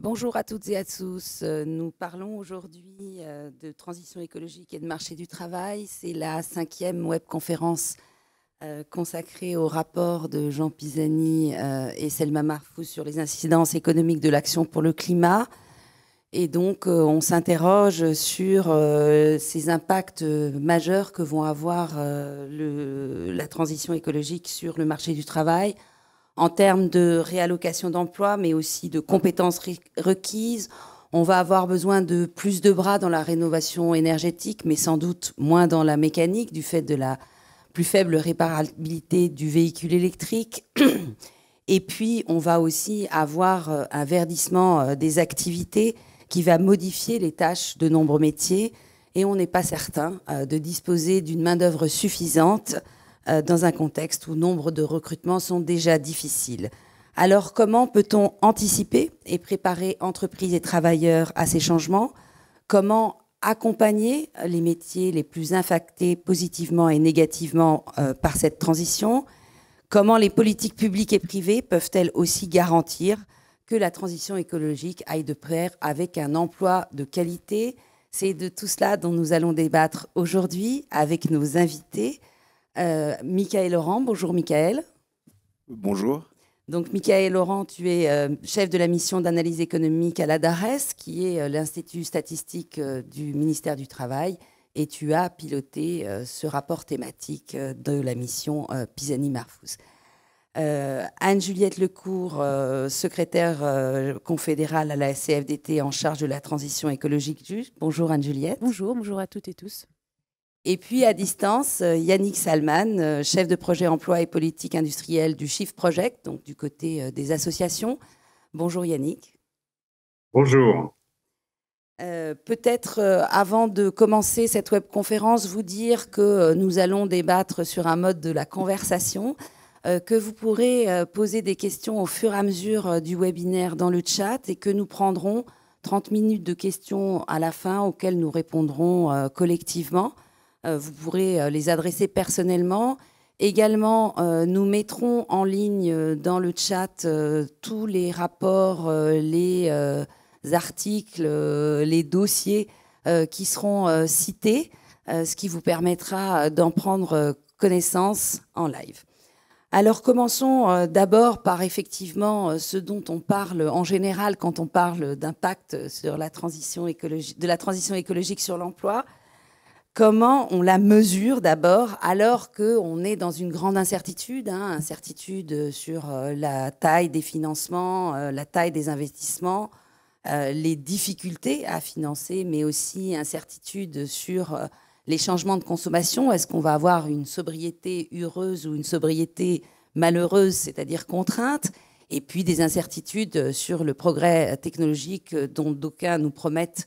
Bonjour à toutes et à tous. Euh, nous parlons aujourd'hui euh, de transition écologique et de marché du travail. C'est la cinquième webconférence euh, consacrée au rapport de Jean Pisani et Selma Marfou sur les incidences économiques de l'action pour le climat. Et donc, on s'interroge sur ces impacts majeurs que vont avoir la transition écologique sur le marché du travail, en termes de réallocation d'emplois, mais aussi de compétences requises. On va avoir besoin de plus de bras dans la rénovation énergétique, mais sans doute moins dans la mécanique, du fait de la plus faible réparabilité du véhicule électrique. Et puis, on va aussi avoir euh, un verdissement euh, des activités qui va modifier les tâches de nombreux métiers. Et on n'est pas certain euh, de disposer d'une main-d'œuvre suffisante euh, dans un contexte où nombre de recrutements sont déjà difficiles. Alors comment peut-on anticiper et préparer entreprises et travailleurs à ces changements Comment accompagner les métiers les plus impactés positivement et négativement euh, par cette transition Comment les politiques publiques et privées peuvent-elles aussi garantir que la transition écologique aille de pair avec un emploi de qualité C'est de tout cela dont nous allons débattre aujourd'hui avec nos invités. Euh, Michael Laurent, bonjour Michael. Bonjour. Donc Michael Laurent, tu es euh, chef de la mission d'analyse économique à l'ADARES, qui est euh, l'Institut statistique du ministère du Travail, et tu as piloté ce rapport thématique de la mission pisani marfous Anne-Juliette Lecourt, secrétaire confédérale à la CFDT en charge de la transition écologique Bonjour Anne-Juliette. Bonjour, bonjour à toutes et tous. Et puis à distance, euh, Yannick Salman, euh, chef de projet emploi et politique industrielle du Shift Project, donc du côté euh, des associations. Bonjour Yannick. Bonjour. Peut-être avant de commencer cette webconférence, vous dire que nous allons débattre sur un mode de la conversation, que vous pourrez poser des questions au fur et à mesure du webinaire dans le chat et que nous prendrons 30 minutes de questions à la fin auxquelles nous répondrons collectivement. Euh, vous pourrez euh, les adresser personnellement. Également, euh, nous mettrons en ligne dans le chat tous les rapports, les articles, les dossiers qui seront cités, ce qui vous permettra d'en prendre connaissance en live. Alors commençons d'abord par effectivement ce dont on parle en général quand on parle d'impact sur la transition de la transition écologique sur l'emploi comment on la mesure d'abord alors qu'on est dans une grande incertitude, hein, incertitude sur euh, la taille des financements, euh, la taille des investissements, euh, les difficultés à financer, mais aussi incertitude sur les changements de consommation. Est-ce qu'on va avoir une sobriété heureuse ou une sobriété malheureuse, c'est-à-dire contrainte et puis des incertitudes sur le progrès technologique dont d'aucuns nous promettent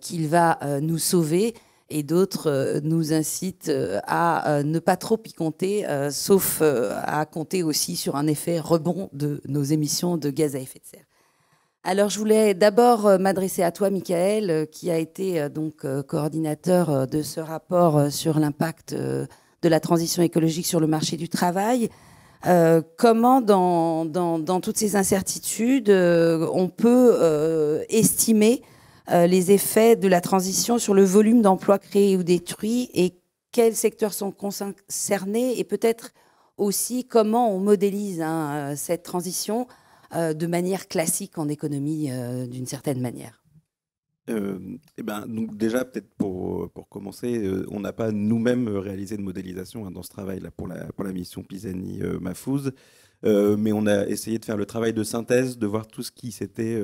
qu'il va nous sauver et d'autres euh, nous incitent euh, à euh, ne pas trop y compter, sauf à compter aussi sur un effet rebond de nos émissions de gaz à effet de serre. Alors, je voulais d'abord m'adresser à toi, Michael, qui a été donc coordinateur de ce rapport sur l'impact de la transition écologique sur le marché du travail. comment, dans, toutes ces incertitudes, on peut estimer euh, les effets de la transition sur le volume d'emplois créés ou détruits et quels secteurs sont concernés et peut-être aussi comment on modélise hein, euh, cette transition euh, de manière classique en économie d'une certaine manière. Eh ben, donc déjà, peut-être pour, pour, commencer, on n'a pas nous-mêmes réalisé de modélisation hein, dans ce travail-là pour la, pour la mission Pisani-Mafouz, mais on a essayé de faire le travail de synthèse, de voir tout ce qui s'était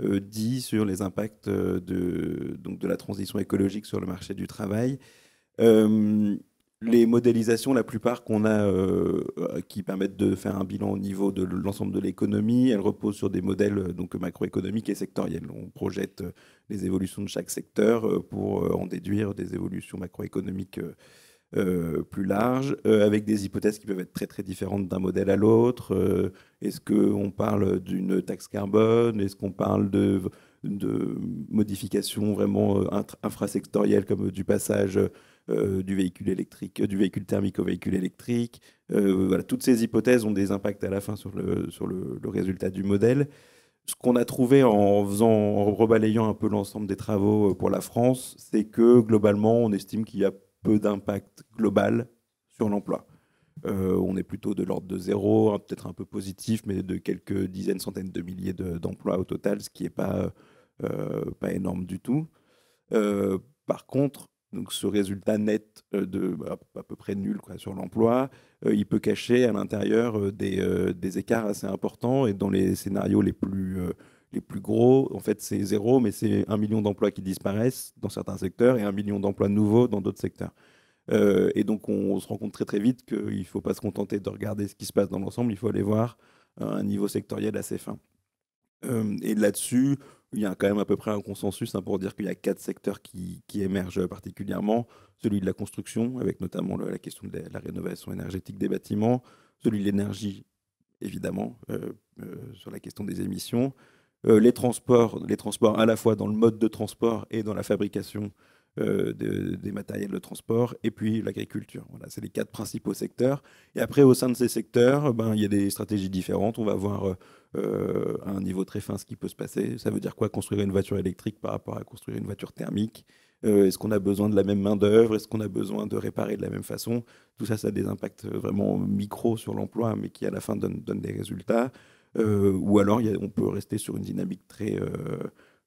euh, dit sur les impacts euh, de, la transition écologique sur le marché du travail. Euh, les modélisations, la plupart qu'on a, qui permettent de faire un bilan au niveau de l'ensemble de l'économie, elles reposent sur des modèles donc macroéconomiques et sectoriels. On projette les évolutions de chaque secteur pour en déduire des évolutions macroéconomiques euh, plus large, euh, avec des hypothèses qui peuvent être très très différentes d'un modèle à l'autre. Euh, est-ce qu'on parle d'une taxe carbone Est-ce qu'on parle de, de modifications vraiment infrasectorielles comme du passage du véhicule électrique, du véhicule thermique au véhicule électrique voilà, Toutes ces hypothèses ont des impacts à la fin sur le, sur le, résultat du modèle ce qu'on a trouvé en faisant, en rebalayant un peu l'ensemble des travaux pour la France, c'est que globalement, on estime qu'il y a peu d'impact global sur l'emploi. Euh, on est plutôt de l'ordre de zéro, hein, peut-être un peu positif, mais de quelques dizaines, centaines de milliers d'emplois au total, ce qui n'est euh, pas, énorme du tout. Euh, par contre, donc ce résultat net de bah, à peu près nul sur l'emploi, il peut cacher à l'intérieur des, des, écarts assez importants et dans les scénarios les plus les plus gros, en fait, c'est zéro, mais c'est un million d'emplois qui disparaissent dans certains secteurs et un million d'emplois nouveaux dans d'autres secteurs. Euh, et donc, on, se rend compte très très vite qu'il ne faut pas se contenter de regarder ce qui se passe dans l'ensemble, il faut aller voir un niveau sectoriel assez fin. Euh, et là-dessus, il y a quand même à peu près un consensus hein, pour dire qu'il y a quatre secteurs qui, émergent particulièrement. Celui de la construction, avec notamment la question de la, rénovation énergétique des bâtiments. Celui de l'énergie, évidemment, euh, sur la question des émissions euh, les transports, les transports à la fois dans le mode de transport et dans la fabrication euh, des matériels de transport, et puis l'agriculture. Voilà, c'est les quatre principaux secteurs. Et après, au sein de ces secteurs, ben, il y a des stratégies différentes. On va voir à euh, un niveau très fin ce qui peut se passer. Ça veut dire quoi construire une voiture électrique par rapport à construire une voiture thermique Est-ce qu'on a besoin de la même main-d'œuvre Est-ce qu'on a besoin de réparer de la même façon Tout ça, ça a des impacts vraiment micro sur l'emploi, mais qui à la fin donnent des résultats. Euh, ou alors on peut rester sur une dynamique très, euh,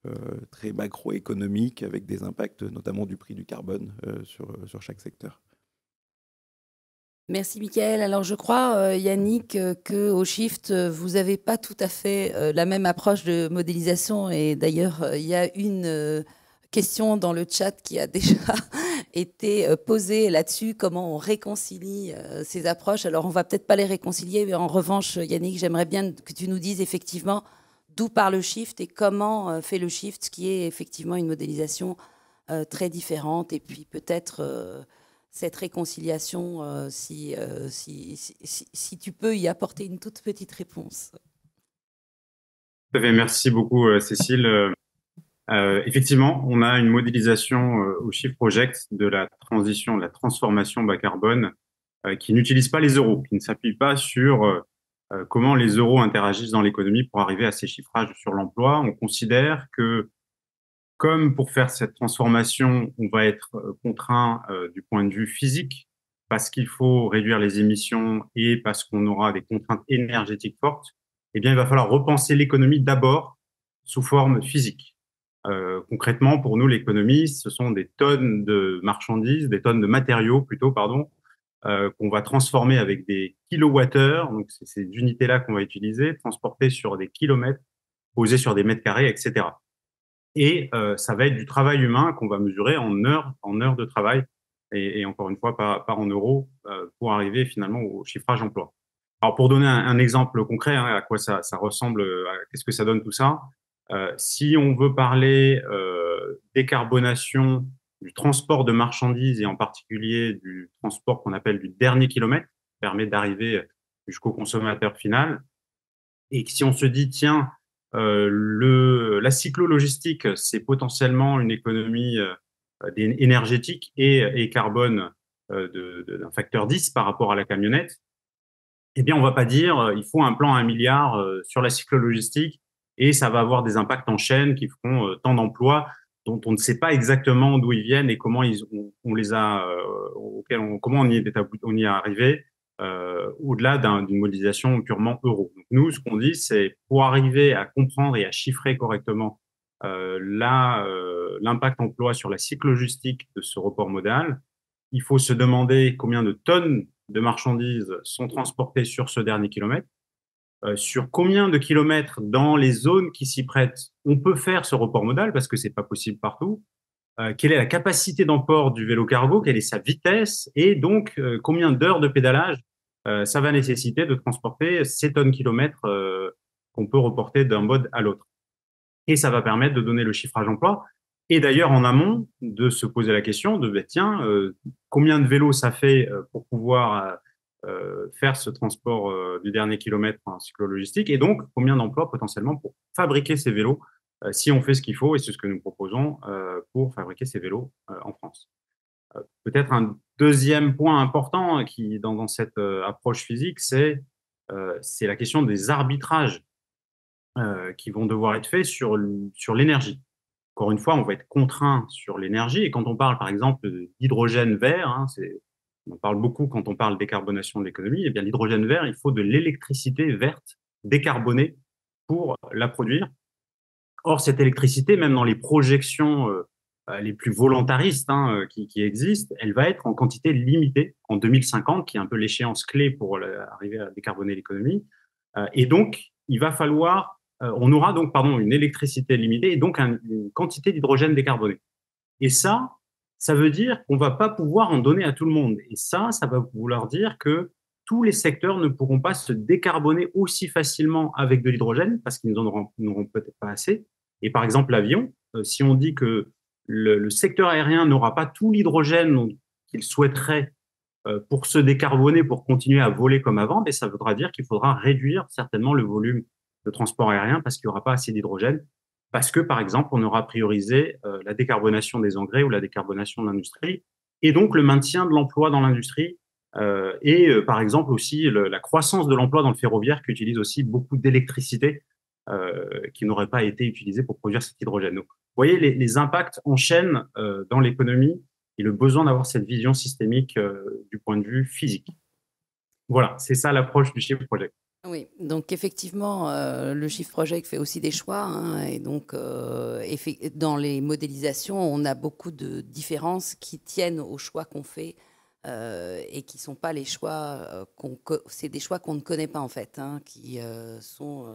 euh, très macroéconomique avec des impacts notamment du prix du carbone sur, sur chaque secteur. Merci Mickaël. Alors je crois, Yannick, qu'au que au Shift, vous n'avez pas tout à fait la même approche de modélisation. Et d'ailleurs, il y a une question dans le chat qui a déjà été euh, posée là-dessus, comment on réconcilie euh, ces approches. Alors, on va peut-être pas les réconcilier, mais en revanche, Yannick, j'aimerais bien que tu nous dises effectivement d'où part le shift et comment euh, fait le shift, ce qui est effectivement une modélisation très différente, et puis peut-être cette réconciliation, si, si, si, si tu peux y apporter une toute petite réponse. Merci beaucoup, Cécile. Euh, effectivement, on a une modélisation euh, au chiffre project de la transition, de la transformation bas carbone euh, qui n'utilise pas les euros, qui ne s'appuie pas sur comment les euros interagissent dans l'économie pour arriver à ces chiffrages sur l'emploi. On considère que comme pour faire cette transformation, on va être contraint du point de vue physique parce qu'il faut réduire les émissions et parce qu'on aura des contraintes énergétiques fortes, eh bien, il va falloir repenser l'économie d'abord sous forme physique. Euh, concrètement, pour nous, l'économie, ce sont des tonnes de marchandises, des tonnes de matériaux plutôt, pardon, euh, qu'on va transformer avec des kilowattheures, donc c'est ces unités-là qu'on va utiliser, transporter sur des kilomètres, poser sur des mètres carrés, etc. Et euh, ça va être du travail humain qu'on va mesurer en heures, en de travail, et, encore une fois, pas en euros, pour arriver finalement au chiffrage emploi. Alors pour donner un, exemple concret hein, à quoi ça ressemble, qu'est-ce que ça donne tout ça euh, si on veut parler euh, décarbonation du transport de marchandises et en particulier du transport qu'on appelle du dernier kilomètre, permet d'arriver jusqu'au consommateur final. Et si on se dit, tiens, euh, le, la cyclo-logistique, c'est potentiellement une économie énergétique et, carbone d'un facteur 10 par rapport à la camionnette, eh bien, on va pas dire, il faut un plan à un milliard sur la cyclo-logistique et ça va avoir des impacts en chaîne qui feront euh, tant d'emplois dont on ne sait pas exactement d'où ils viennent et comment on, les a, euh, auquel comment on y est, on y arrivé euh, au-delà d'une modélisation purement euro. nous, ce qu'on dit, c'est pour arriver à comprendre et à chiffrer correctement l'impact emploi sur la cycle logistique de ce report modal, il faut se demander combien de tonnes de marchandises sont transportées sur ce dernier kilomètre, euh, sur combien de kilomètres dans les zones qui s'y prêtent on peut faire ce report modal, parce que c'est pas possible partout, euh, quelle est la capacité d'emport du vélo cargo, quelle est sa vitesse, et donc euh, combien d'heures de pédalage ça va nécessiter de transporter ces tonnes kilomètres qu'on peut reporter d'un mode à l'autre. Et ça va permettre de donner le chiffrage emploi. Et d'ailleurs, en amont, de se poser la question de, bah, tiens, combien de vélos ça fait pour pouvoir euh, faire ce transport euh, du dernier kilomètre en cyclologistique et donc combien d'emplois potentiellement pour fabriquer ces vélos euh, si on fait ce qu'il faut, et c'est ce que nous proposons pour fabriquer ces vélos en France. Peut-être un deuxième point important qui, dans, cette approche physique, c'est la question des arbitrages qui vont devoir être faits sur, sur l'énergie. Encore une fois, on va être contraint sur l'énergie, et quand on parle par exemple d'hydrogène vert, hein, c'est on parle beaucoup quand on parle décarbonation de l'économie, Et eh bien l'hydrogène vert, il faut de l'électricité verte décarbonée pour la produire. Or, cette électricité, même dans les projections euh, euh, les plus volontaristes hein, euh, qui, existent, elle va être en quantité limitée en 2050, qui est un peu l'échéance clé pour arriver à décarboner l'économie. et donc, il va falloir, on aura donc pardon une électricité limitée et donc une quantité d'hydrogène décarboné. Et ça, ça veut dire qu'on ne va pas pouvoir en donner à tout le monde. Et ça, ça va vouloir dire que tous les secteurs ne pourront pas se décarboner aussi facilement avec de l'hydrogène parce qu'ils n'en auront peut-être pas assez. Et par exemple, l'avion, euh, si on dit que le, secteur aérien n'aura pas tout l'hydrogène qu'il souhaiterait euh, pour se décarboner, pour continuer à voler comme avant, mais ben, ça voudra dire qu'il faudra réduire certainement le volume de transport aérien parce qu'il n'y aura pas assez d'hydrogène parce que, par exemple, on aura priorisé euh, la décarbonation des engrais ou la décarbonation de l'industrie, et donc le maintien de l'emploi dans l'industrie, euh, et euh, par exemple aussi la croissance de l'emploi dans le ferroviaire qui utilise aussi beaucoup d'électricité qui n'aurait pas été utilisée pour produire cet hydrogène. Donc, vous voyez, les, impacts enchaînent dans l'économie et le besoin d'avoir cette vision systémique du point de vue physique. Voilà, c'est ça l'approche du chiffre Project. Oui, donc effectivement, euh, le chiffre projet fait aussi des choix. Hein, et donc, euh, dans les modélisations, on a beaucoup de différences qui tiennent aux choix qu'on fait euh, et qui ne sont pas les choix qu'on. C'est des choix qu'on ne connaît pas en fait, hein, qui sont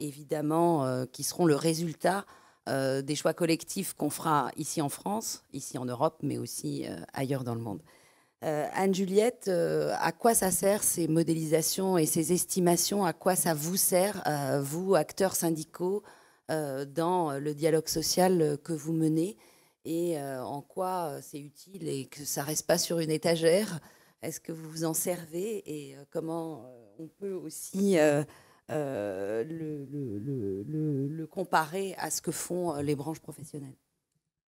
évidemment. qui seront le résultat des choix collectifs qu'on fera ici en France, ici en Europe, mais aussi ailleurs dans le monde. Euh, Anne-Juliette, euh, à quoi ça sert ces modélisations et ces estimations À quoi ça vous sert, euh, vous, acteurs syndicaux, dans le dialogue social que vous menez Et en quoi c'est utile et que ça reste pas sur une étagère Est-ce que vous vous en servez Et comment on peut aussi le comparer à ce que font les branches professionnelles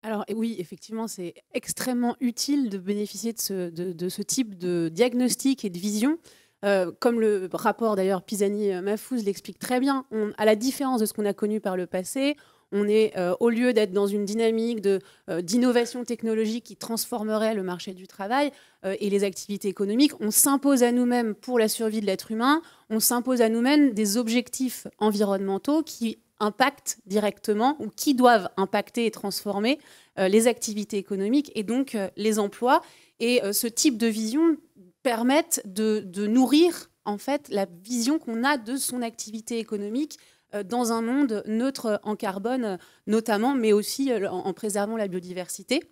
alors oui, effectivement, c'est extrêmement utile de bénéficier de ce, type de diagnostic et de vision. Euh, comme le rapport d'ailleurs Pisani-Mafouz l'explique très bien, à la différence de ce qu'on a connu par le passé, on est euh, au lieu d'être dans une dynamique euh, d'innovation technologique qui transformerait le marché du travail et les activités économiques, on s'impose à nous-mêmes pour la survie de l'être humain, on s'impose à nous-mêmes des objectifs environnementaux qui impactent directement ou qui doivent impacter et transformer euh, les activités économiques et donc euh, les emplois. Et euh, ce type de vision permet de, nourrir en fait la vision qu'on a de son activité économique dans un monde neutre en carbone notamment, mais aussi en préservant la biodiversité.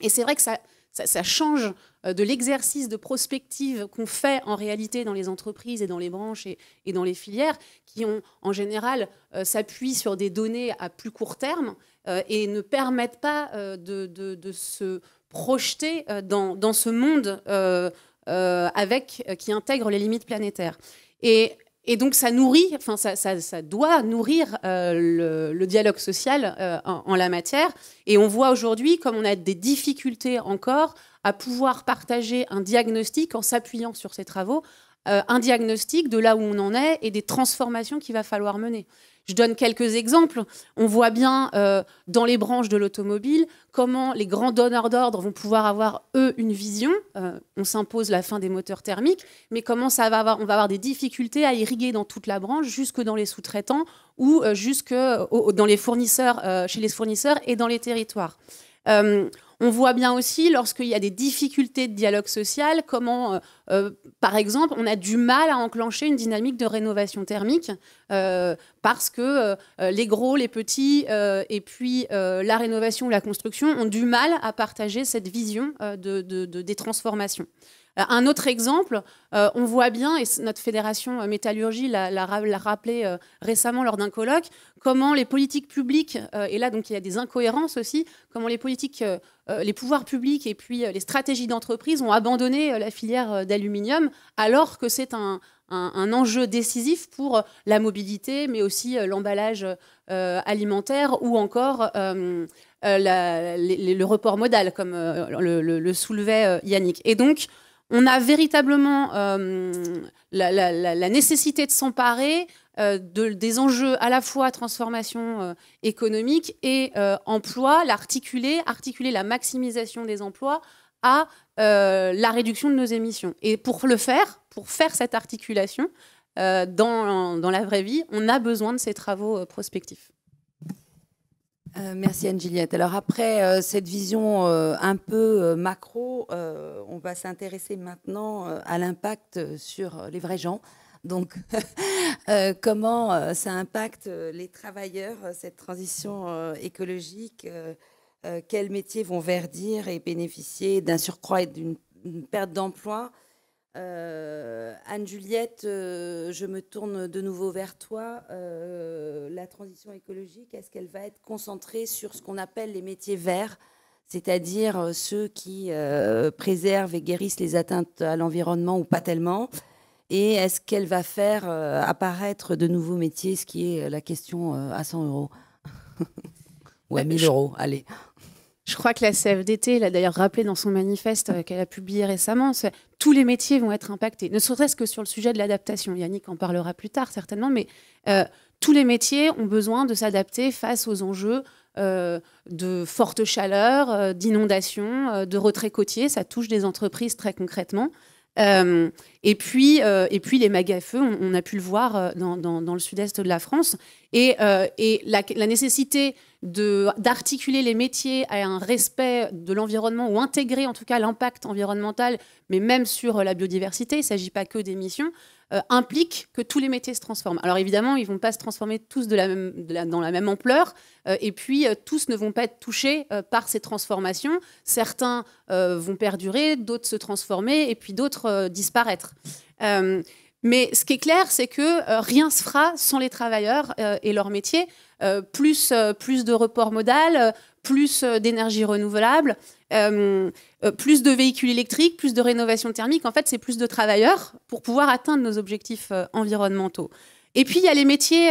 Et c'est vrai que ça, ça, change euh, de l'exercice de prospective qu'on fait en réalité dans les entreprises et dans les branches et, dans les filières, qui ont en général euh, s'appuient sur des données à plus court terme euh, et ne permettent pas de, se projeter dans, ce monde avec, qui intègre les limites planétaires. Et et donc ça nourrit, enfin ça, doit nourrir euh, le, dialogue social euh, en, la matière. Et on voit aujourd'hui comme on a des difficultés encore à pouvoir partager un diagnostic en s'appuyant sur ces travaux, euh, un diagnostic de là où on en est et des transformations qu'il va falloir mener. Je donne quelques exemples. On voit bien euh, dans les branches de l'automobile comment les grands donneurs d'ordre vont pouvoir avoir, eux, une vision. Euh, on s'impose la fin des moteurs thermiques, mais comment ça va avoir, on va avoir des difficultés à irriguer dans toute la branche, jusque dans les sous-traitants ou jusque dans les fournisseurs, chez les fournisseurs et dans les territoires. On voit bien aussi lorsqu'il y a des difficultés de dialogue social, comment, euh, euh, par exemple, on a du mal à enclencher une dynamique de rénovation thermique euh, parce que les gros, les petits et puis la rénovation ou la construction ont du mal à partager cette vision de, des transformations. Euh, un autre exemple, euh, on voit bien, et notre fédération euh, métallurgie l'a rappelé récemment lors d'un colloque, comment les politiques publiques, et là donc il y a des incohérences aussi, comment les politiques, les pouvoirs publics et puis les stratégies d'entreprise ont abandonné la filière d'aluminium alors que c'est un, enjeu décisif pour la mobilité, mais aussi l'emballage alimentaire ou encore le report modal, comme le, le soulevait Yannick. Et donc, on a véritablement euh, la, nécessité de s'emparer euh, des enjeux à la fois transformation euh, économique et emploi, l'articuler, articuler la maximisation des emplois à la réduction de nos émissions. Et pour le faire, pour faire cette articulation dans, la vraie vie, on a besoin de ces travaux prospectifs. Euh, merci anne juliette Alors après euh, cette vision euh, un peu macro, on va s'intéresser maintenant à l'impact sur les vrais gens. Donc comment ça impacte les travailleurs, cette transition écologique Quels métiers vont verdir et bénéficier d'un surcroît et d'une perte d'emploi euh, Anne-Juliette, euh, je me tourne de nouveau vers toi. Euh, la transition écologique, est-ce qu'elle va être concentrée sur ce qu'on appelle les métiers verts, c'est-à-dire ceux qui préservent et guérissent les atteintes à l'environnement ou pas tellement Et est-ce qu'elle va faire apparaître de nouveaux métiers, ce qui est la question à 100 euros ou à 1000 euros Allez. Je crois que la CFDT l'a d'ailleurs rappelé dans son manifeste euh, qu'elle a publié récemment. Tous les métiers vont être impactés, ne serait-ce que sur le sujet de l'adaptation. Yannick en parlera plus tard certainement, mais euh, tous les métiers ont besoin de s'adapter face aux enjeux euh, de forte chaleur, d'inondations, de retrait côtier. Ça touche des entreprises très concrètement. Euh, et, puis, euh, et puis, les magafeux, on, on a pu le voir euh, dans, le sud-est de la France. Et, la, la, nécessité d'articuler les métiers à un respect de l'environnement, ou intégrer en tout cas l'impact environnemental, mais même sur la biodiversité, il ne s'agit pas que d'émissions. Euh, implique que tous les métiers se transforment. Alors évidemment, ils ne vont pas se transformer tous dans la même ampleur, euh, et puis euh, tous ne vont pas être touchés par ces transformations. Certains vont perdurer, d'autres se transformer, et puis d'autres disparaître. mais ce qui est clair, c'est que rien ne se fera sans les travailleurs et leur métier. plus, plus de report modal, plus euh, d'énergie renouvelable, euh, euh, plus de véhicules électriques, plus de rénovation thermique. En fait, c'est plus de travailleurs pour pouvoir atteindre nos objectifs environnementaux. Et puis, il y a les métiers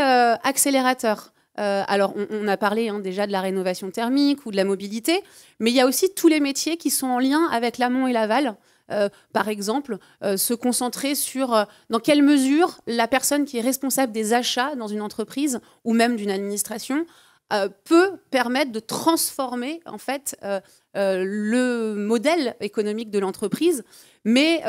accélérateurs. alors, on, a parlé hein, déjà de la rénovation thermique ou de la mobilité, mais il y a aussi tous les métiers qui sont en lien avec l'amont et l'aval. par exemple, se concentrer sur dans quelle mesure la personne qui est responsable des achats dans une entreprise ou même d'une administration euh, peut permettre de transformer en fait euh, euh, le modèle économique de l'entreprise. Mais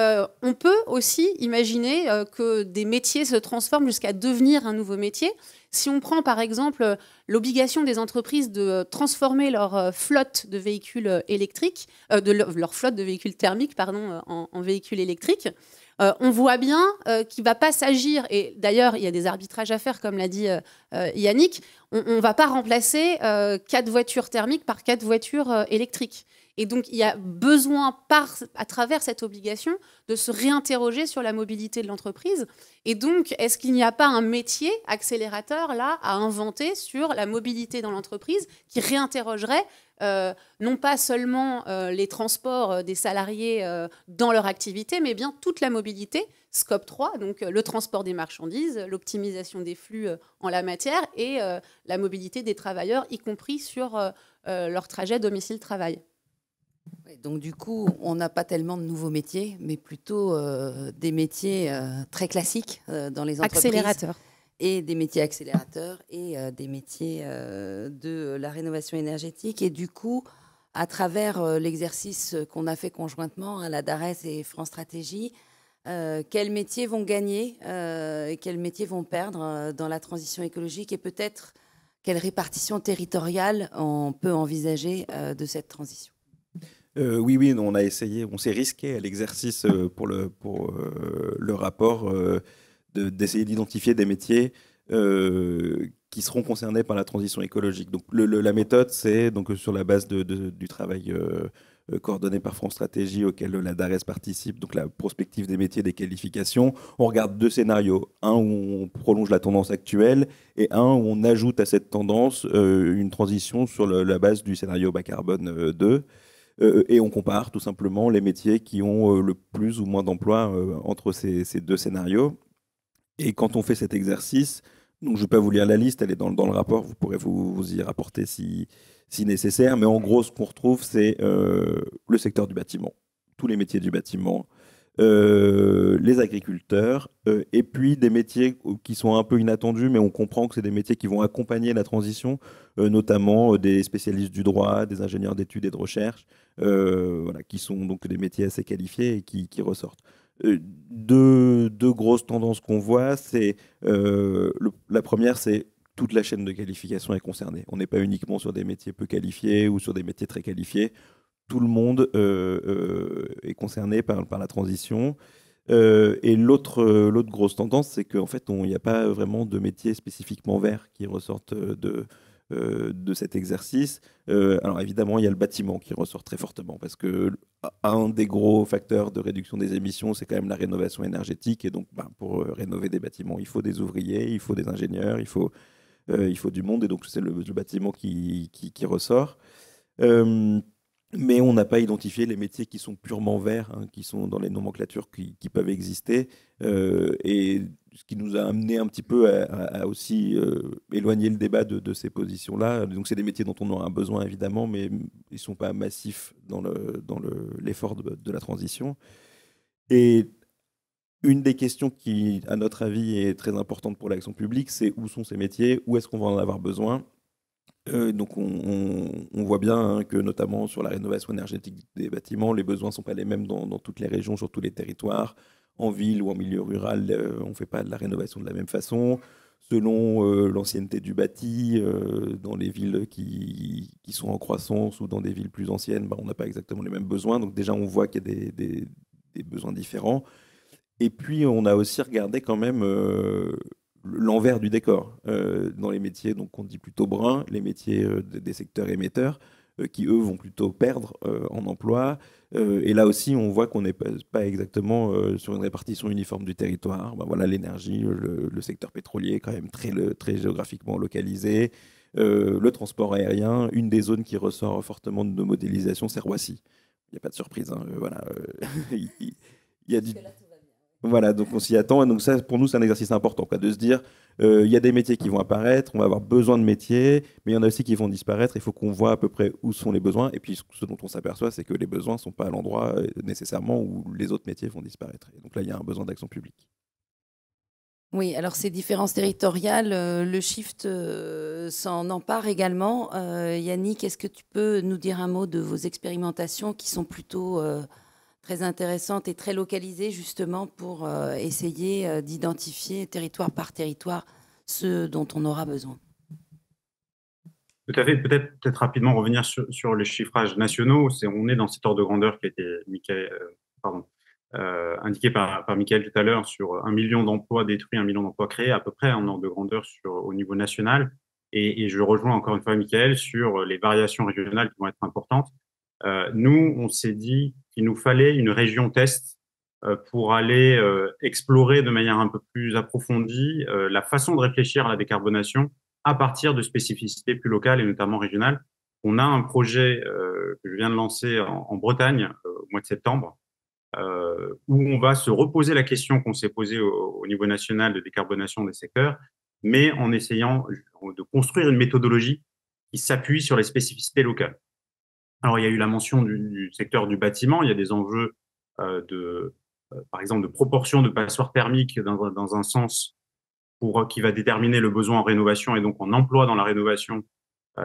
on peut aussi imaginer que des métiers se transforment jusqu'à devenir un nouveau métier. Si on prend par exemple l'obligation des entreprises de transformer leur flotte de véhicules électriques, de leur flotte de véhicules thermiques pardon, en, en véhicules électriques, euh, on voit bien euh, qu'il ne va pas s'agir, et d'ailleurs il y a des arbitrages à faire, comme l'a dit euh, Yannick, on ne va pas remplacer quatre voitures thermiques par quatre voitures électriques. Et donc, il y a besoin, à travers cette obligation, de se réinterroger sur la mobilité de l'entreprise. Et donc, est-ce qu'il n'y a pas un métier accélérateur, là, à inventer sur la mobilité dans l'entreprise qui réinterrogerait euh, non pas seulement euh, les transports euh, des salariés dans leur activité, mais bien toute la mobilité, scope 3, donc le transport des marchandises, l'optimisation des flux en la matière et la mobilité des travailleurs, y compris sur leur trajet domicile-travail. Donc du coup, on n'a pas tellement de nouveaux métiers, mais plutôt euh, des métiers euh, très classiques euh, dans les entreprises. Et des métiers accélérateurs et des métiers de la rénovation énergétique. Et du coup, à travers l'exercice qu'on a fait conjointement à hein, la DARES et France Stratégie, quels métiers vont gagner et quels métiers vont perdre dans la transition écologique et peut-être quelle répartition territoriale on peut envisager de cette transition euh, oui, oui, on a essayé, on s'est risqué à l'exercice euh, pour le, pour, euh, le rapport d'essayer d'identifier des métiers qui seront concernés par la transition écologique. Donc la méthode, c'est donc sur la base du travail coordonné par France Stratégie auquel la DARES participe, donc la prospective des métiers des qualifications. On regarde deux scénarios, un où on prolonge la tendance actuelle et un où on ajoute à cette tendance une transition sur la base du scénario bas carbone 2. Euh, et on compare tout simplement les métiers qui ont euh, le plus ou moins d'emplois euh, entre ces, deux scénarios. Et quand on fait cet exercice, je ne vais pas vous lire la liste, elle est dans, le rapport, vous pourrez vous, y rapporter si, si, nécessaire, mais en gros ce qu'on retrouve c'est le secteur du bâtiment, tous les métiers du bâtiment, euh, les agriculteurs, euh, et puis des métiers qui sont un peu inattendus, mais on comprend que c'est des métiers qui vont accompagner la transition, euh, notamment des spécialistes du droit, des ingénieurs d'études et de recherche, voilà, qui sont donc des métiers assez qualifiés et qui, ressortent. Deux, deux, grosses tendances qu'on voit, c'est la première, c'est toute la chaîne de qualification est concernée. On n'est pas uniquement sur des métiers peu qualifiés ou sur des métiers très qualifiés tout le monde euh, euh, est concerné par, la transition. Euh, et l'autre grosse tendance, c'est qu'en fait, il n'y a pas vraiment de métiers spécifiquement verts qui ressortent de, de cet exercice. alors évidemment, il y a le bâtiment qui ressort très fortement parce que un des gros facteurs de réduction des émissions, c'est quand même la rénovation énergétique. Et donc, ben, pour rénover des bâtiments, il faut des ouvriers, il faut des ingénieurs, il faut, il faut du monde. Et donc, c'est le, bâtiment qui, qui, ressort mais on n'a pas identifié les métiers qui sont purement verts, hein, qui sont dans les nomenclatures qui, peuvent exister, euh, et ce qui nous a amené un petit peu à, aussi euh, éloigner le débat de, ces positions-là. Donc c'est des métiers dont on a besoin évidemment, mais ils ne sont pas massifs dans l'effort de, de, la transition. Et une des questions qui, à notre avis, est très importante pour l'action publique, c'est où sont ces métiers, où est-ce qu'on va en avoir besoin, euh, donc on, voit bien hein, que notamment sur la rénovation énergétique des bâtiments, les besoins ne sont pas les mêmes dans, toutes les régions, sur tous les territoires. En ville ou en milieu rural, euh, on ne fait pas de la rénovation de la même façon. Selon euh, l'ancienneté du bâti, dans les villes qui, sont en croissance ou dans des villes plus anciennes, bah, on n'a pas exactement les mêmes besoins. Donc déjà, on voit qu'il y a des, besoins différents. Et puis, on a aussi regardé quand même l'envers du décor euh, dans les métiers donc qu'on dit plutôt bruns, les métiers euh, des secteurs émetteurs euh, qui eux vont plutôt perdre en emploi. et là aussi, on voit qu'on n'est pas, exactement sur une répartition uniforme du territoire. Ben voilà, l'énergie, le, secteur pétrolier est quand même très, très géographiquement localisé. le transport aérien, une des zones qui ressort fortement de nos modélisations, c'est Roissy. Il n'y a pas de surprise. Hein, voilà, il, y a du. Voilà, donc on s'y attend. Et donc ça, pour nous, c'est un exercice important, quoi, de se dire, euh, il y a des métiers qui vont apparaître, on va avoir besoin de métiers, mais il y en a aussi qui vont disparaître. Il faut qu'on voit à peu près où sont les besoins. Et puis, ce dont on s'aperçoit, c'est que les besoins ne sont pas à l'endroit euh, nécessairement où les autres métiers vont disparaître. donc là, il y a un besoin d'action publique. Oui, alors ces différences territoriales, euh, le shift s'en empare également. Yannick, est-ce que tu peux nous dire un mot de vos expérimentations qui sont plutôt très intéressante et très localisée justement pour euh, essayer euh, d'identifier territoire par territoire ce dont on aura besoin. Tout à fait. Peut-être peut rapidement revenir sur, les chiffrages nationaux. on est dans cet ordre de grandeur qui a été euh, indiqué par, Michael tout à l'heure sur un million d'emplois détruits, un million d'emplois créés, à peu près en ordre de grandeur sur, au niveau national. Et, et, je rejoins encore une fois Michael sur les variations régionales qui vont être importantes. Euh, nous, on s'est dit qu'il nous fallait une région test euh, pour aller euh, explorer de manière un peu plus approfondie la façon de réfléchir à la décarbonation à partir de spécificités plus locales et notamment régionales. On a un projet que je viens de lancer en, Bretagne au mois de septembre, où on va se reposer la question qu'on s'est posée au, niveau national de décarbonation des secteurs, mais en essayant de construire une méthodologie qui s'appuie sur les spécificités locales. Alors, il y a eu la mention du, secteur du bâtiment. Il y a des enjeux euh, de, euh, par exemple, de proportion de passoires thermiques dans, un sens pour euh, qui va déterminer le besoin en rénovation et donc en emploi dans la rénovation,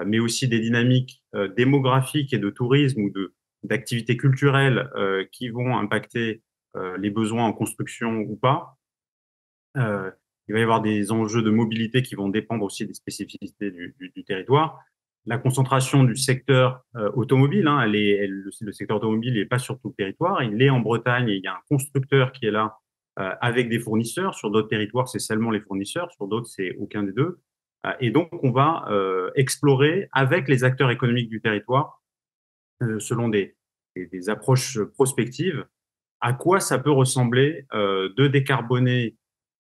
mais aussi des dynamiques démographiques et de tourisme ou de d'activités culturelles qui vont impacter les besoins en construction ou pas. il va y avoir des enjeux de mobilité qui vont dépendre aussi des spécificités du territoire la concentration du secteur euh, automobile. Hein, elle est, le, secteur automobile n'est pas sur tout le territoire. Il est en Bretagne et il y a un constructeur qui est là euh, avec des fournisseurs. Sur d'autres territoires, c'est seulement les fournisseurs. Sur d'autres, c'est aucun des deux. Euh, et donc, on va explorer avec les acteurs économiques du territoire, selon des, des, des, approches prospectives, à quoi ça peut ressembler de décarboner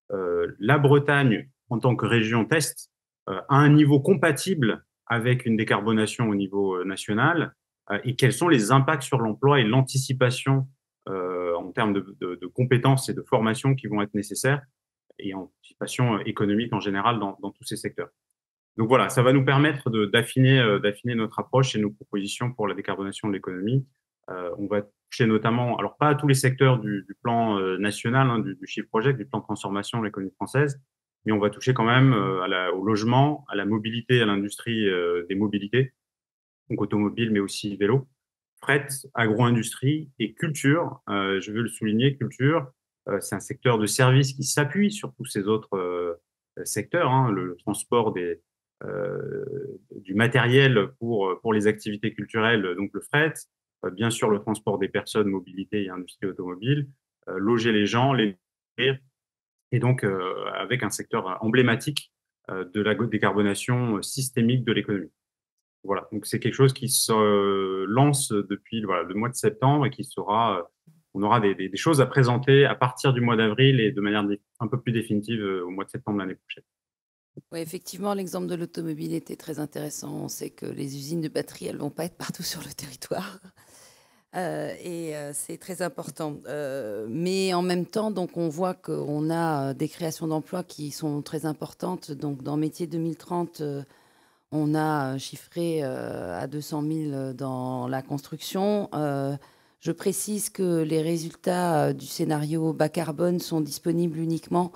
la Bretagne en tant que région test à un niveau compatible avec une décarbonation au niveau euh, national euh, et quels sont les impacts sur l'emploi et l'anticipation euh, en termes de, compétences et de formation qui vont être nécessaires et anticipation économique en général dans, tous ces secteurs. Donc voilà, ça va nous permettre d'affiner notre approche et nos propositions pour la décarbonation de l'économie. on va toucher notamment, alors pas à tous les secteurs du, plan national, hein, du, du chiffre projet, du plan de transformation de l'économie française, mais on va toucher quand même euh, au logement, à la mobilité, à l'industrie euh, des mobilités, donc automobile, mais aussi vélo, fret, agro-industrie et culture. Euh, je veux le souligner, culture, c'est un secteur de service qui s'appuie sur tous ces autres secteurs, hein, le transport du matériel pour, pour les activités culturelles, donc le fret, bien sûr le transport des personnes, mobilité et industrie automobile, loger les gens, les nourrir, et donc euh, avec un secteur emblématique euh, de la décarbonation euh, systémique de l'économie. Voilà, donc c'est quelque chose qui se lance depuis le mois de septembre et qui sera, on aura des, choses à présenter à partir du mois d'avril et de manière un peu plus définitive au mois de septembre l'année prochaine. effectivement, l'exemple de l'automobile était très intéressant. C'est que les usines de batterie, elles ne vont pas être partout sur le territoire. Euh, et euh, c'est très important. Euh, mais en même temps, donc, on voit qu'on a des créations d'emplois qui sont très importantes. Donc, dans Métier 2030, on a chiffré à 200 000 dans la construction. je précise que les résultats du scénario bas carbone sont disponibles uniquement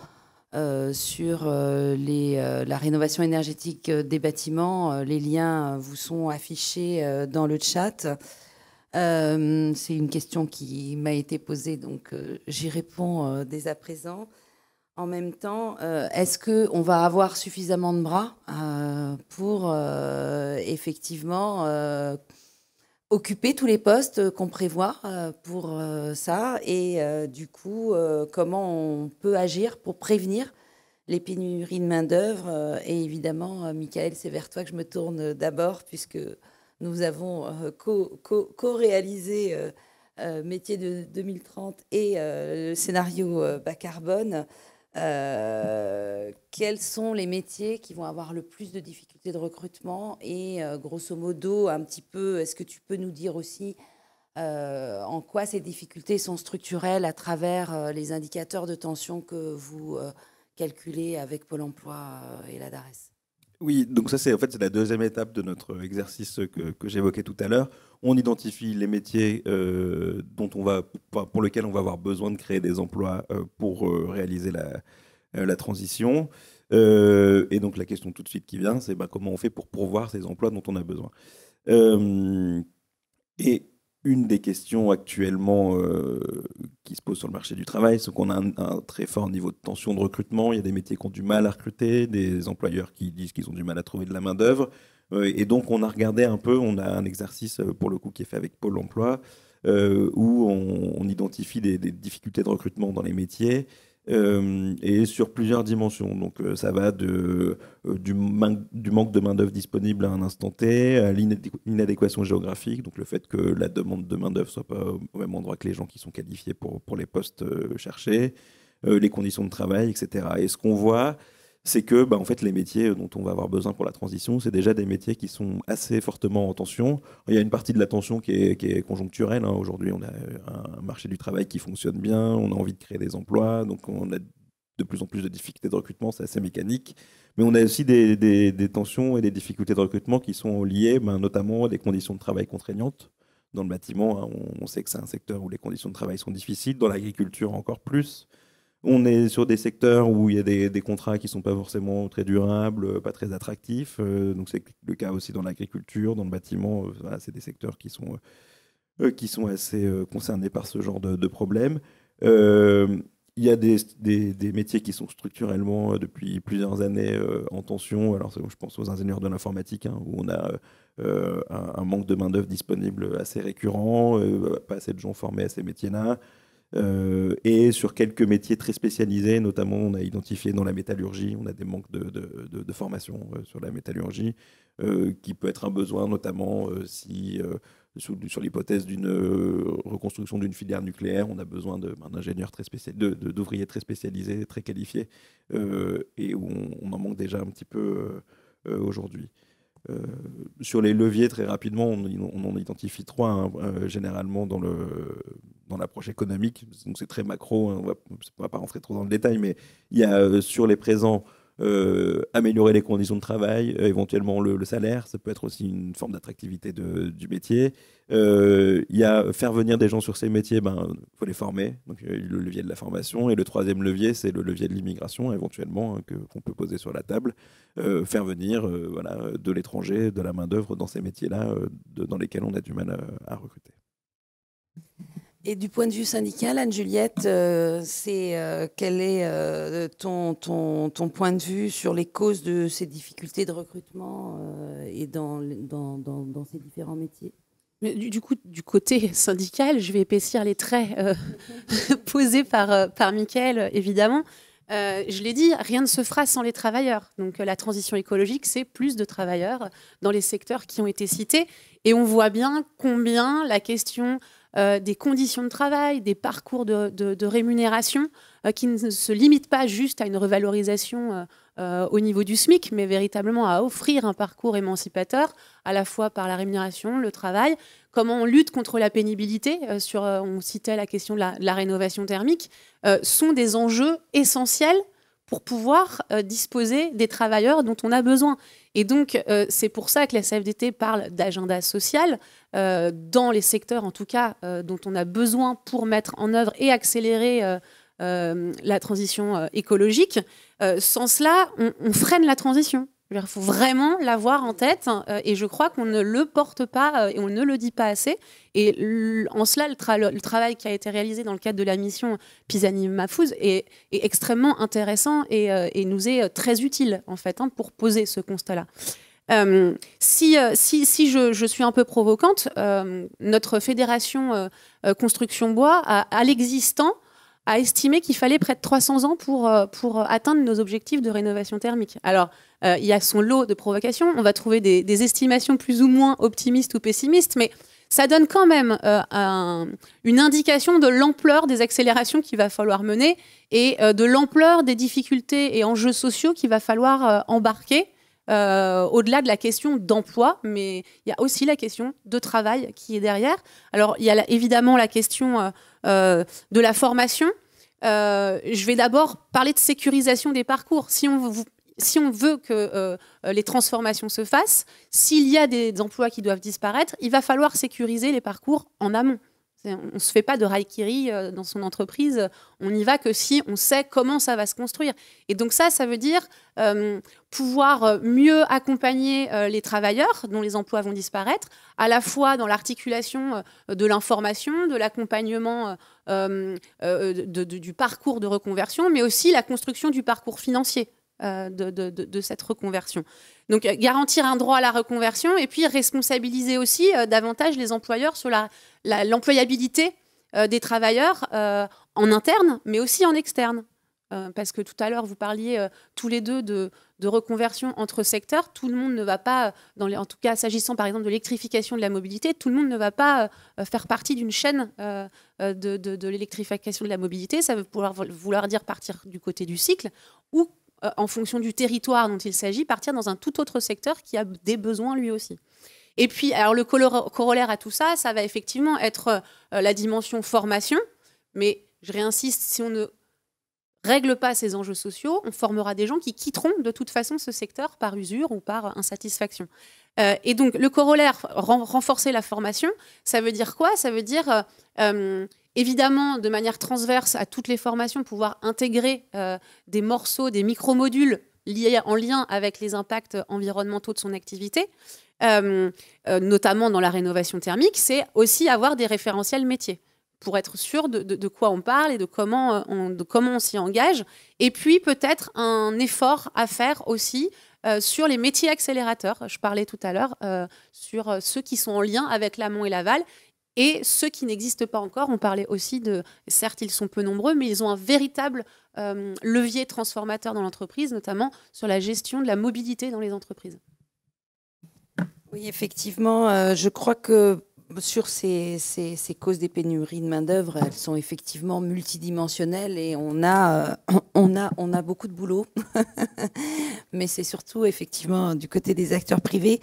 sur la rénovation énergétique des bâtiments. Les liens vous sont affichés dans le chat. Euh, c'est une question qui m'a été posée, donc euh, j'y réponds euh, dès à présent. En même temps, est-ce qu'on va avoir suffisamment de bras pour effectivement occuper tous les postes qu'on prévoit pour ça Et du coup, comment on peut agir pour prévenir les pénuries de main-d'œuvre Et évidemment, Michael, c'est vers toi que je me tourne d'abord, puisque nous avons euh, co-réalisé co, euh, euh, Métier de 2030 et le scénario bas carbone. quels sont les métiers qui vont avoir le plus de difficultés de recrutement Et grosso modo, un petit peu, est-ce que tu peux nous dire aussi en quoi ces difficultés sont structurelles à travers les indicateurs de tension que vous calculez avec Pôle emploi et la DARES oui, donc ça c'est en fait c'est la deuxième étape de notre exercice que, j'évoquais tout à l'heure. On identifie les métiers euh, dont on va, pour lesquels on va avoir besoin de créer des emplois euh, pour euh, réaliser la, transition. et donc la question tout de suite qui vient, c'est bah, comment on fait pour pourvoir ces emplois dont on a besoin. et une des questions actuellement euh, qui se pose sur le marché du travail, c'est qu'on a un, très fort niveau de tension de recrutement. Il y a des métiers qui ont du mal à recruter, des employeurs qui disent qu'ils ont du mal à trouver de la main-d'œuvre. Euh, et donc, on a regardé un peu, on a un exercice euh, pour le coup qui est fait avec Pôle emploi, où on, identifie des, difficultés de recrutement dans les métiers euh, et sur plusieurs dimensions. Donc euh, ça va de, euh, du, du, manque de main-d'œuvre disponible à un instant T, à l'inadéquation géographique, donc le fait que la demande de main-d'œuvre soit pas au même endroit que les gens qui sont qualifiés pour, pour les postes cherchés, les conditions de travail, etc. Et ce qu'on voit, c'est que bah, en fait, les métiers dont on va avoir besoin pour la transition, c'est déjà des métiers qui sont assez fortement en tension. Il y a une partie de la tension qui est, conjoncturelle. Hein. Aujourd'hui, on a un marché du travail qui fonctionne bien, on a envie de créer des emplois, donc on a de plus en plus de difficultés de recrutement, c'est assez mécanique. Mais on a aussi des, tensions et des difficultés de recrutement qui sont liées ben, notamment à des conditions de travail contraignantes. Dans le bâtiment, hein, on, sait que c'est un secteur où les conditions de travail sont difficiles, dans l'agriculture encore plus. On est sur des secteurs où il y a des, contrats qui ne sont pas forcément très durables, euh, pas très attractifs. Euh, donc c'est le cas aussi dans l'agriculture, dans le bâtiment. Euh, c'est des secteurs qui sont, assez concernés par ce genre de, problèmes. problème. il y a des, métiers qui sont structurellement depuis plusieurs années en tension. Alors, je pense aux ingénieurs de l'informatique, hein, où on a un, un, manque de main-d'œuvre disponible assez récurrent, pas assez de gens formés à ces métiers-là. Euh, et sur quelques métiers très spécialisés, notamment on a identifié dans la métallurgie, on a des manques de, formation euh, sur la métallurgie, euh, qui peut être un besoin notamment si, sur l'hypothèse d'une reconstruction d'une filière nucléaire, on a besoin d'ingénieurs très spécialisés, d'ouvriers très spécialisés, très qualifiés, et on, en manque déjà un petit peu aujourd'hui. sur les leviers, très rapidement, on, en identifie trois hein, généralement dans le, dans l'approche économique, donc c'est très macro, hein, on ne va pas rentrer trop dans le détail, mais il y a euh, sur les présents euh, améliorer les conditions de travail, euh, éventuellement le, salaire, ça peut être aussi une forme d'attractivité du métier. Il y a faire venir des gens sur ces métiers, il ben, faut les former, donc le levier de la formation. Et le troisième levier, c'est le levier de l'immigration, éventuellement, hein, qu'on peut poser sur la table. faire venir voilà, de l'étranger, de la main-d'œuvre dans ces métiers-là, dans lesquels on a du mal à recruter. Et du point de vue syndical, Anne-Juliette, euh, c'est euh, quel est euh, ton, ton, ton, point de vue sur les causes de ces difficultés de recrutement et dans, dans, dans, ces différents métiers du, coup, du côté syndical, je vais épaissir les traits posés par, par Mickaël, évidemment. je l'ai dit, rien ne se fera sans les travailleurs. Donc la transition écologique, c'est plus de travailleurs dans les secteurs qui ont été cités. Et on voit bien combien la question euh, des conditions de travail, des parcours de, rémunération euh, qui ne se limitent pas juste à une revalorisation euh, au niveau du SMIC, mais véritablement à offrir un parcours émancipateur, à la fois par la rémunération, le travail, comment on lutte contre la pénibilité, sur, on citait la question de la rénovation thermique, sont des enjeux essentiels pour pouvoir euh, disposer des travailleurs dont on a besoin. Et donc, euh, c'est pour ça que la CFDT parle d'agenda social euh, dans les secteurs, en tout cas, dont on a besoin pour mettre en œuvre et accélérer la transition écologique. sans cela, on freine la transition. Il faut vraiment l'avoir en tête euh, et je crois qu'on ne le porte pas euh, et on ne le dit pas assez. Et en cela, le, travail qui a été réalisé dans le cadre de la mission Pisani-Mafouz est, extrêmement intéressant et, euh, nous est très utile en fait hein, pour poser ce constat-là. si, si, je, suis un peu provocante, notre fédération Construction Bois a, à l'existant, a estimé qu'il fallait près de 300 ans pour, euh, pour atteindre nos objectifs de rénovation thermique. Alors, euh, il y a son lot de provocations, on va trouver des, estimations plus ou moins optimistes ou pessimistes, mais ça donne quand même euh, une indication de l'ampleur des accélérations qu'il va falloir mener et de l'ampleur des difficultés et enjeux sociaux qu'il va falloir embarquer. au-delà de la question d'emploi, mais il y a aussi la question de travail qui est derrière. Alors, il y a évidemment la question euh, de la formation. Euh, je vais d'abord parler de sécurisation des parcours. Si on veut que euh, les transformations se fassent, s'il y a des emplois qui doivent disparaître, il va falloir sécuriser les parcours en amont. On ne se fait pas de raikiri euh, dans son entreprise, on n'y va que si on sait comment ça va se construire. Et donc ça, ça veut dire euh, pouvoir euh, mieux accompagner les travailleurs dont les emplois vont disparaître, à la fois dans l'articulation de l'information, de l'accompagnement du parcours de reconversion, mais aussi la construction du parcours financier. Euh, de, cette reconversion. Donc euh, garantir un droit à la reconversion et puis responsabiliser aussi euh, davantage les employeurs sur l'employabilité la, des travailleurs en interne, mais aussi en externe. parce que tout à l'heure, vous parliez tous les deux de, reconversion entre secteurs. Tout le monde ne va pas, en tout cas s'agissant par exemple de l'électrification de la mobilité, tout le monde ne va pas faire partie d'une chaîne de l'électrification de la mobilité. Ça veut pouvoir vouloir dire partir du côté du cycle ou euh, en fonction du territoire dont il s'agit, partir dans un tout autre secteur qui a des besoins lui aussi. Et puis, alors le corollaire à tout ça, ça va effectivement être euh, la dimension formation. Mais je réinsiste, si on ne règle pas ces enjeux sociaux, on formera des gens qui quitteront de toute façon ce secteur par usure ou par insatisfaction. Euh, et donc, le corollaire, renforcer la formation, ça veut dire quoi Ça veut dire évidemment de manière transverse à toutes les formations, pouvoir intégrer euh, des morceaux, des micro-modules liés en lien avec les impacts environnementaux de son activité, euh, euh, notamment dans la rénovation thermique, c'est aussi avoir des référentiels métiers pour être sûr de, quoi on parle et de comment on, s'y engage. Et puis peut-être un effort à faire aussi sur les métiers accélérateurs. Je parlais tout à l'heure sur ceux qui sont en lien avec l'amont et l'aval et ceux qui n'existent pas encore. On parlait aussi de, certes, ils sont peu nombreux, mais ils ont un véritable euh, levier transformateur dans l'entreprise, notamment sur la gestion de la mobilité dans les entreprises. Oui, effectivement, euh, je crois que sur ces, causes des pénuries de main-d'œuvre, elles sont effectivement multidimensionnelles et on a, euh, on a, on a beaucoup de boulot. Mais c'est surtout effectivement du côté des acteurs privés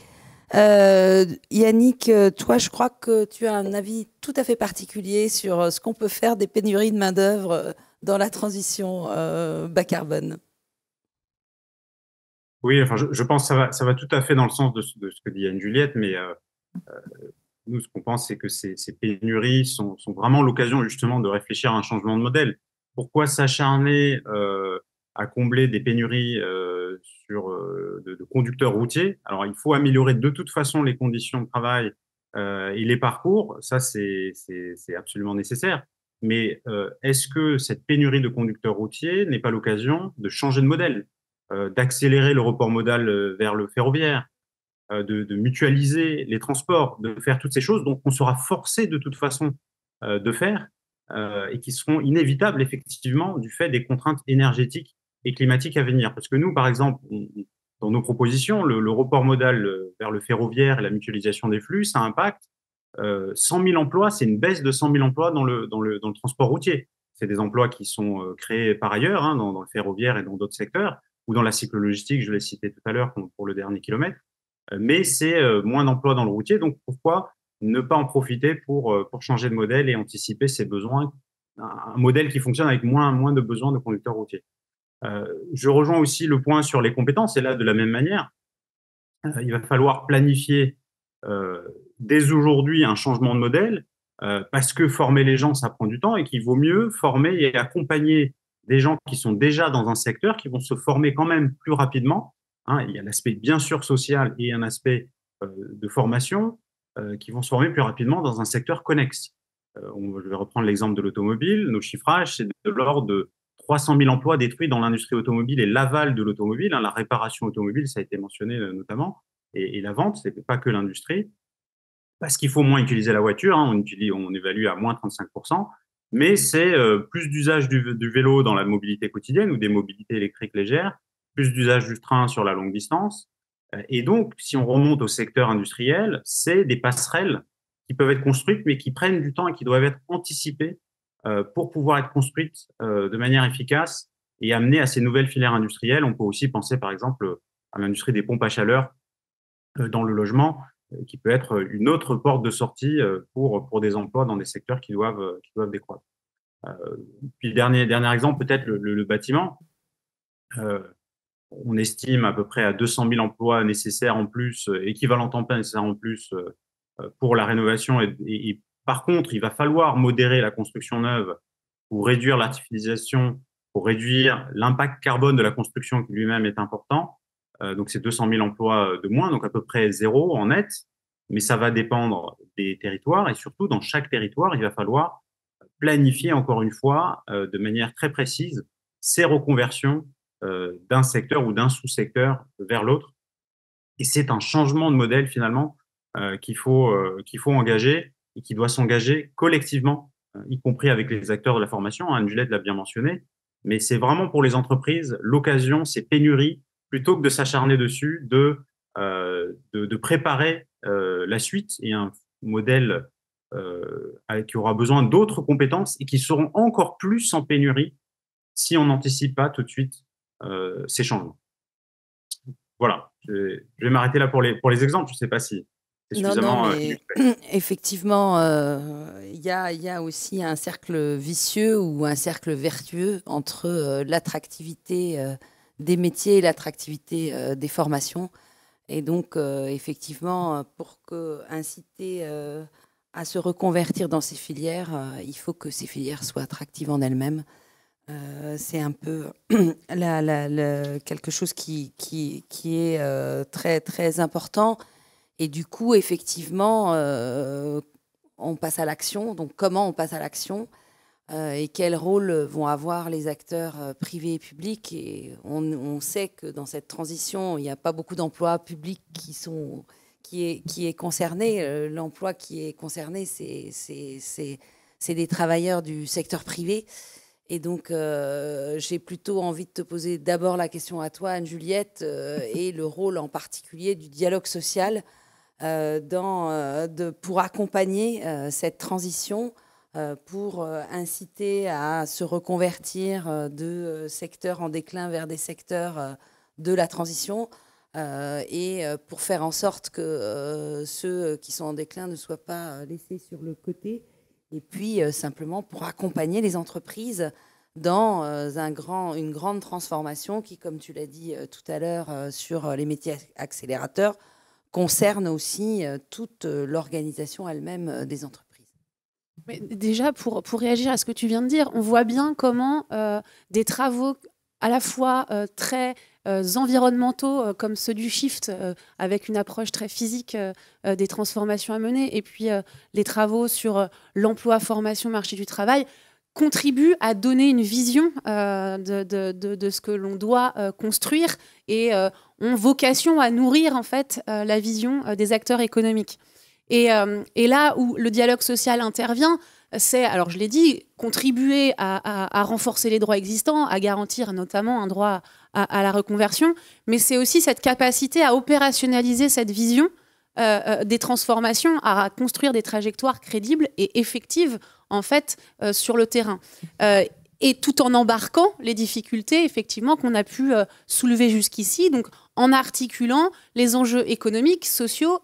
euh, Yannick, euh, toi, je crois que tu as un avis tout à fait particulier sur euh, ce qu'on peut faire des pénuries de main-d'œuvre dans la transition bas carbone. Oui, enfin, je, pense que ça va, ça va tout à fait dans le sens de, ce que dit Anne-Juliette, mais nous, ce qu'on pense, c'est que ces, pénuries sont, sont vraiment l'occasion justement de réfléchir à un changement de modèle. Pourquoi s'acharner à combler des pénuries euh, sur, euh, de, conducteurs routiers. Alors, il faut améliorer de toute façon les conditions de travail euh, et les parcours. Ça, c'est absolument nécessaire. Mais est-ce que cette pénurie de conducteurs routiers n'est pas l'occasion de changer de modèle, d'accélérer le report modal vers le ferroviaire, de, mutualiser les transports, de faire toutes ces choses dont on sera forcé de toute façon de faire et qui seront inévitables effectivement du fait des contraintes énergétiques et climatique à venir. Parce que nous, par exemple, dans nos propositions, le, report modal euh, vers le ferroviaire et la mutualisation des flux, ça impacte 100 euh, 000 emplois, c'est une baisse de 100 000 emplois dans le, dans le, transport routier. C'est des emplois qui sont euh, créés par ailleurs, hein, dans, le ferroviaire et dans d'autres secteurs, ou dans la logistique, je l'ai cité tout à l'heure pour le dernier kilomètre. Mais c'est moins d'emplois dans le routier, donc pourquoi ne pas en profiter pour, pour changer de modèle et anticiper ces besoins, un modèle qui fonctionne avec moins, moins de besoins de conducteurs routiers euh, je rejoins aussi le point sur les compétences, et là, de la même manière, euh, il va falloir planifier euh, dès aujourd'hui un changement de modèle, parce que former les gens, ça prend du temps, et qu'il vaut mieux former et accompagner des gens qui sont déjà dans un secteur, qui vont se former quand même plus rapidement. Hein, il y a l'aspect bien sûr social et un aspect de formation qui vont se former plus rapidement dans un secteur connexe. je vais reprendre l'exemple de l'automobile. Nos chiffrages, c'est de l'ordre de 300 000 emplois détruits dans l'industrie automobile et l'aval de l'automobile. Hein, la réparation automobile, ça a été mentionné euh, notamment, et, la vente, ce n'est pas que l'industrie. Parce qu'il faut moins utiliser la voiture, hein, on, on évalue à moins 35%, mais c'est euh, plus d'usage du, du, vélo dans la mobilité quotidienne ou des mobilités électriques légères, plus d'usage du train sur la longue distance. Euh, et donc, si on remonte au secteur industriel, c'est des passerelles qui peuvent être construites, mais qui prennent du temps et qui doivent être anticipées euh, pour pouvoir être construite euh, de manière efficace et amener à ces nouvelles filières industrielles. On peut aussi penser, par exemple, à l'industrie des pompes à chaleur euh, dans le logement, qui peut être une autre porte de sortie pour, pour des emplois dans des secteurs qui doivent, qui doivent décroître. puis, dernier, dernier exemple, peut-être le, bâtiment. on estime à peu près à 200 000 emplois nécessaires en plus, équivalent en temps plein nécessaires en plus pour la rénovation et, et, par contre, il va falloir modérer la construction neuve pour réduire l'artificialisation, pour réduire l'impact carbone de la construction qui lui-même est important. Euh, donc, c'est 200 000 emplois euh, de moins, donc à peu près zéro en net. Mais ça va dépendre des territoires et surtout, dans chaque territoire, il va falloir planifier encore une fois euh, de manière très précise ces reconversions d'un secteur ou d'un sous-secteur vers l'autre. Et c'est un changement de modèle finalement qu'il faut, qu'il faut engager et qui doit s'engager collectivement, euh, y compris avec les acteurs de la formation. Hein, Angelette l'a bien mentionné, mais c'est vraiment pour les entreprises l'occasion, ces pénuries, plutôt que de s'acharner dessus, de, euh, de, préparer euh, la suite et un modèle qui aura besoin d'autres compétences et qui seront encore plus en pénurie si on n'anticipe pas tout de suite ces changements. Voilà, je vais, m'arrêter là pour les, pour les exemples. Je ne sais pas si non, non, mais euh, effectivement, euh, il y a, aussi un cercle vicieux ou un cercle vertueux entre euh, l'attractivité des métiers et l'attractivité des formations. Et donc, effectivement, pour que, inciter à se reconvertir dans ces filières, il faut que ces filières soient attractives en elles-mêmes. c'est un peu quelque chose qui, qui est très, très important et du coup, effectivement, euh, on passe à l'action. Donc, comment on passe à l'action euh, et quel rôle vont avoir les acteurs euh, privés et publics Et on, sait que dans cette transition, il n'y a pas beaucoup d'emplois publics qui sont qui est qui est concerné. L'emploi qui est concerné, c'est c'est des travailleurs du secteur privé. Et donc, j'ai plutôt envie de te poser d'abord la question à toi, Anne-Juliette, et le rôle en particulier du dialogue social euh, euh, pour accompagner euh, cette transition pour inciter à se reconvertir de secteurs en déclin vers des secteurs de la transition et pour faire en sorte que ceux qui sont en déclin ne soient pas laissés sur le côté et puis simplement pour accompagner les entreprises dans une grande transformation qui, comme tu l'as dit tout à l'heure sur les métiers accélérateurs, concerne aussi euh, toute euh, l'organisation elle-même euh, des entreprises. Mais déjà, pour, pour réagir à ce que tu viens de dire, on voit bien comment des travaux à la fois très environnementaux, comme ceux du Shift, avec une approche très physique des transformations à mener, et puis les travaux sur l'emploi, formation, marché du travail, contribuent à donner une vision de, de, de, ce que l'on doit construire. Et vocation à nourrir en fait euh, la vision euh, des acteurs économiques. Euh, et, là où le dialogue social intervient, c'est, alors je l'ai dit, contribuer à, renforcer les droits existants, à garantir notamment un droit à, la reconversion, mais c'est aussi cette capacité à opérationnaliser cette vision des transformations, à construire des trajectoires crédibles et effectives en fait sur le terrain et tout en embarquant les difficultés effectivement qu'on a pu euh, soulever jusqu'ici, donc en articulant les enjeux économiques, sociaux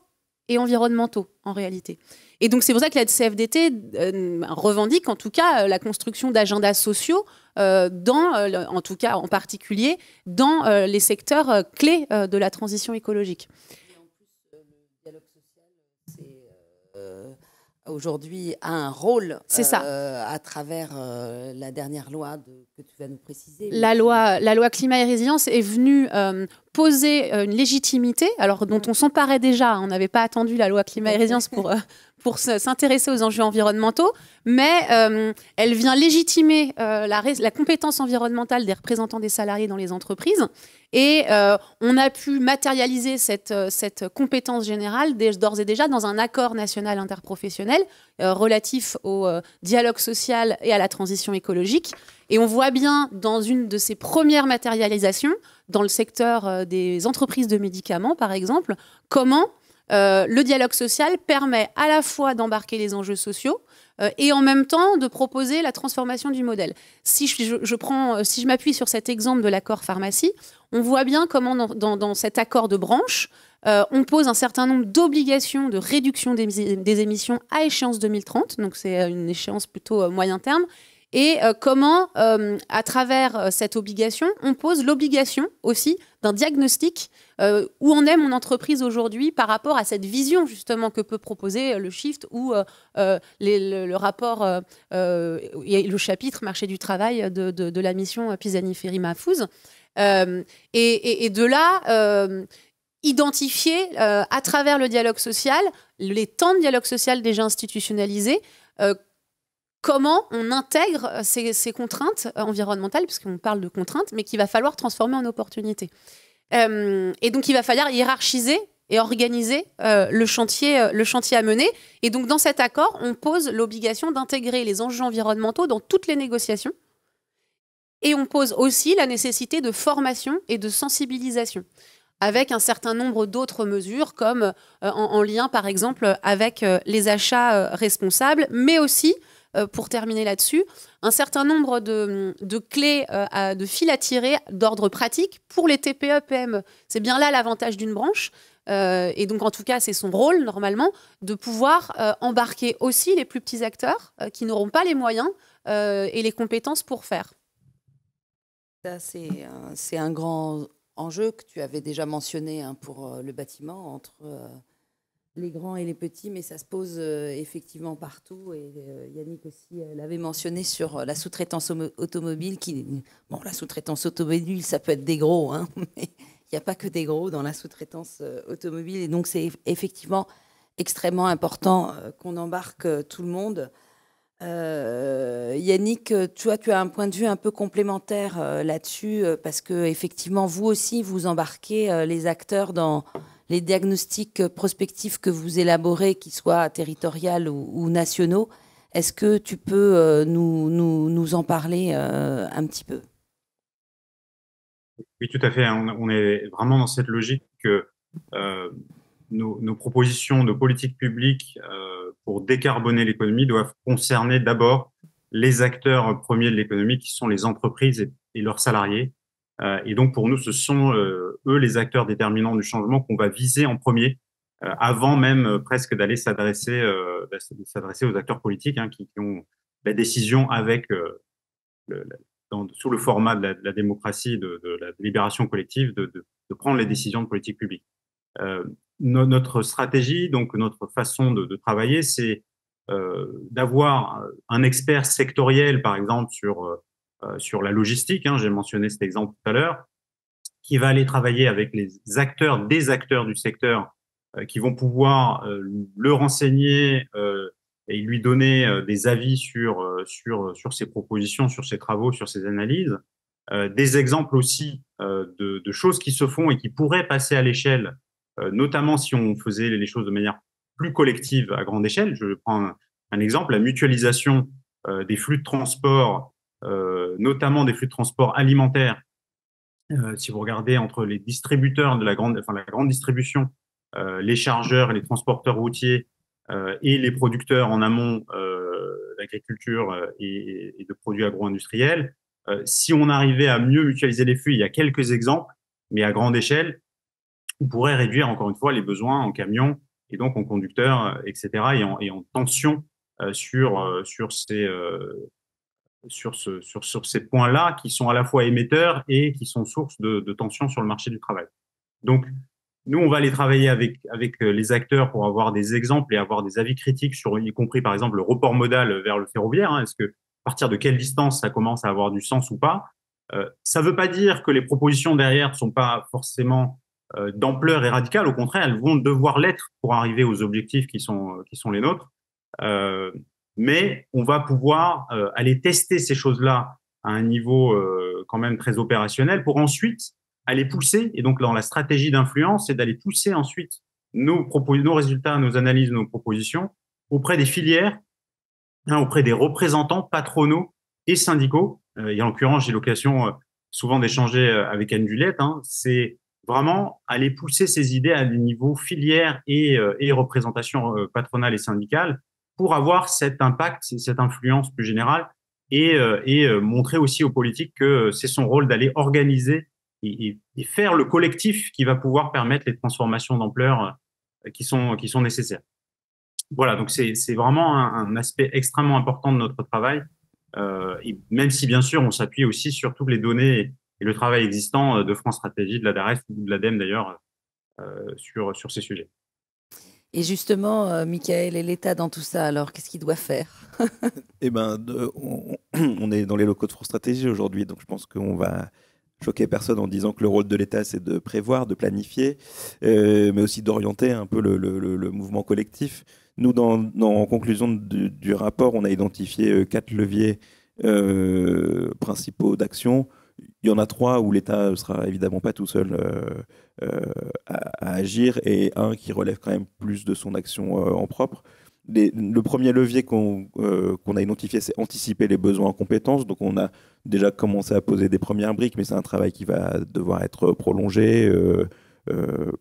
et environnementaux en réalité. Et donc c'est pour ça que la CFDT euh, ben, revendique en tout cas euh, la construction d'agendas sociaux dans, en tout cas en particulier, dans les secteurs clés de la transition écologique. aujourd'hui a un rôle ça. Euh, à travers euh, la dernière loi de la loi, la loi climat et résilience est venue euh, poser euh, une légitimité, alors dont on s'emparait déjà. Hein. On n'avait pas attendu la loi climat et résilience pour, euh, pour s'intéresser aux enjeux environnementaux, mais elle vient légitimer la, la, compétence environnementale des représentants des salariés dans les entreprises. Et on a pu matérialiser cette, cette compétence générale d'ores et déjà dans un accord national interprofessionnel relatif au dialogue social et à la transition écologique. Et on voit bien dans une de ses premières matérialisations, dans le secteur euh, des entreprises de médicaments par exemple, comment euh, le dialogue social permet à la fois d'embarquer les enjeux sociaux euh, et en même temps de proposer la transformation du modèle. Si je, prends, si je m'appuie sur cet exemple de l'accord pharmacie, on voit bien comment dans, cet accord de branche, on pose un certain nombre d'obligations de réduction des, émissions à échéance 2030, donc c'est une échéance plutôt moyen terme, et euh, comment, euh, à travers euh, cette obligation, on pose l'obligation aussi d'un diagnostic où en est mon entreprise aujourd'hui par rapport à cette vision justement que peut proposer le shift ou le, rapport et le chapitre marché du travail de, la mission Pisani-Ferry-Mahfouz. Et, et, de là, identifier à travers le dialogue social les temps de dialogue social déjà institutionnalisés comment on intègre euh, ces, contraintes euh, environnementales, puisqu'on parle de contraintes, mais qu'il va falloir transformer en opportunités. Euh, et donc, il va falloir hiérarchiser et organiser le, chantier, le chantier à mener. Et donc, dans cet accord, on pose l'obligation d'intégrer les enjeux environnementaux dans toutes les négociations. Et on pose aussi la nécessité de formation et de sensibilisation, avec un certain nombre d'autres mesures, comme en, lien par exemple avec les achats responsables, mais aussi euh, pour terminer là-dessus, un certain nombre de, de clés, euh, de fils à tirer d'ordre pratique pour les TPE-PME. C'est bien là l'avantage d'une branche. Euh, et donc, en tout cas, c'est son rôle, normalement, de pouvoir embarquer aussi les plus petits acteurs qui n'auront pas les moyens et les compétences pour faire. Ça, c'est un grand enjeu que tu avais déjà mentionné hein, pour le bâtiment entre les grands et les petits, mais ça se pose euh, effectivement partout. Et euh, Yannick aussi euh, l'avait mentionné sur la sous-traitance automobile. Qui, bon, la sous-traitance automobile, ça peut être des gros, hein, mais il n'y a pas que des gros dans la sous-traitance automobile. Et donc, c'est effectivement extrêmement important qu'on embarque tout le monde. Yannick, tu vois, tu as un point de vue un peu complémentaire là-dessus, parce que effectivement, vous aussi, vous embarquez les acteurs dans les diagnostics prospectifs que vous élaborez, qu'ils soient territoriaux ou, nationaux, est-ce que tu peux euh, nous, en parler euh, un petit peu Oui, tout à fait. On, est vraiment dans cette logique que euh, nos, propositions, nos politiques publiques pour décarboner l'économie doivent concerner d'abord les acteurs premiers de l'économie, qui sont les entreprises et leurs salariés, euh, et donc pour nous, ce sont euh, eux les acteurs déterminants du changement qu'on va viser en premier, euh, avant même presque d'aller s'adresser s'adresser aux acteurs politiques hein, qui, ont la décision avec sous le format de la, démocratie, de, de, la libération collective, de, prendre les décisions de politique publique. notre stratégie, donc notre façon de, travailler, c'est d'avoir un expert sectoriel, par exemple, sur euh, sur la logistique, hein, j'ai mentionné cet exemple tout à l'heure, qui va aller travailler avec les acteurs, des acteurs du secteur, euh, qui vont pouvoir euh, le renseigner et lui donner des avis sur, sur, sur ses propositions, sur ses travaux, sur ses analyses. des exemples aussi de, choses qui se font et qui pourraient passer à l'échelle, notamment si on faisait les choses de manière plus collective à grande échelle. Je prends un, un exemple, la mutualisation des flux de transport euh, notamment des flux de transport alimentaire, euh, si vous regardez entre les distributeurs de la grande, enfin, la grande distribution, euh, les chargeurs les transporteurs routiers et les producteurs en amont d'agriculture et, de produits agro-industriels, si on arrivait à mieux mutualiser les flux, il y a quelques exemples, mais à grande échelle, on pourrait réduire encore une fois les besoins en camions et donc en conducteurs, etc., et en, et en tension sur, sur ces, sur, ce, sur, ces points-là qui sont à la fois émetteurs et qui sont source de, de tensions sur le marché du travail. Donc, nous, on va aller travailler avec, avec euh, les acteurs pour avoir des exemples et avoir des avis critiques sur, y compris par exemple, le report modal vers le ferroviaire. Hein. Est-ce que à partir de quelle distance ça commence à avoir du sens ou pas euh, Ça ne veut pas dire que les propositions derrière ne sont pas forcément euh, d'ampleur et radicales. Au contraire, elles vont devoir l'être pour arriver aux objectifs qui sont, qui sont les nôtres mais on va pouvoir euh, aller tester ces choses-là à un niveau euh, quand même très opérationnel pour ensuite aller pousser. Et donc, dans la stratégie d'influence, c'est d'aller pousser ensuite nos, résultats, nos analyses, nos propositions auprès des filières, hein, auprès des représentants patronaux et syndicaux. Euh, et en l'occurrence, j'ai l'occasion souvent d'échanger avec Anne Dulette. Hein. c'est vraiment aller pousser ces idées à des niveaux filières et, et représentation patronale et syndicale pour avoir cet impact, cette influence plus générale et, euh, euh, montrer aussi aux politiques que euh, c'est son rôle d'aller organiser et, faire le collectif qui va pouvoir permettre les transformations d'ampleur qui sont, qui sont nécessaires. Voilà, donc c'est vraiment un, aspect extrêmement important de notre travail, et même si bien sûr on s'appuie aussi sur toutes les données et, le travail existant de France Stratégie, de l'ADARES, ou de l'ADEME d'ailleurs sur, sur ces sujets. Et justement, euh, Michael et l'État dans tout ça, alors qu'est-ce qu'il doit faire Eh ben, on, est dans les locaux de France Stratégie aujourd'hui, donc je pense qu'on va choquer personne en disant que le rôle de l'État, c'est de prévoir, de planifier, euh, mais aussi d'orienter un peu le, mouvement collectif. Nous, dans, en conclusion du, rapport, on a identifié euh, quatre leviers euh, principaux d'action. Il y en a trois où l'État ne sera évidemment pas tout seul euh, euh, à, agir et un qui relève quand même plus de son action euh, en propre. le premier levier qu'on a identifié, c'est anticiper les besoins en compétences. Donc on a déjà commencé à poser des premières briques, mais c'est un travail qui va devoir être prolongé.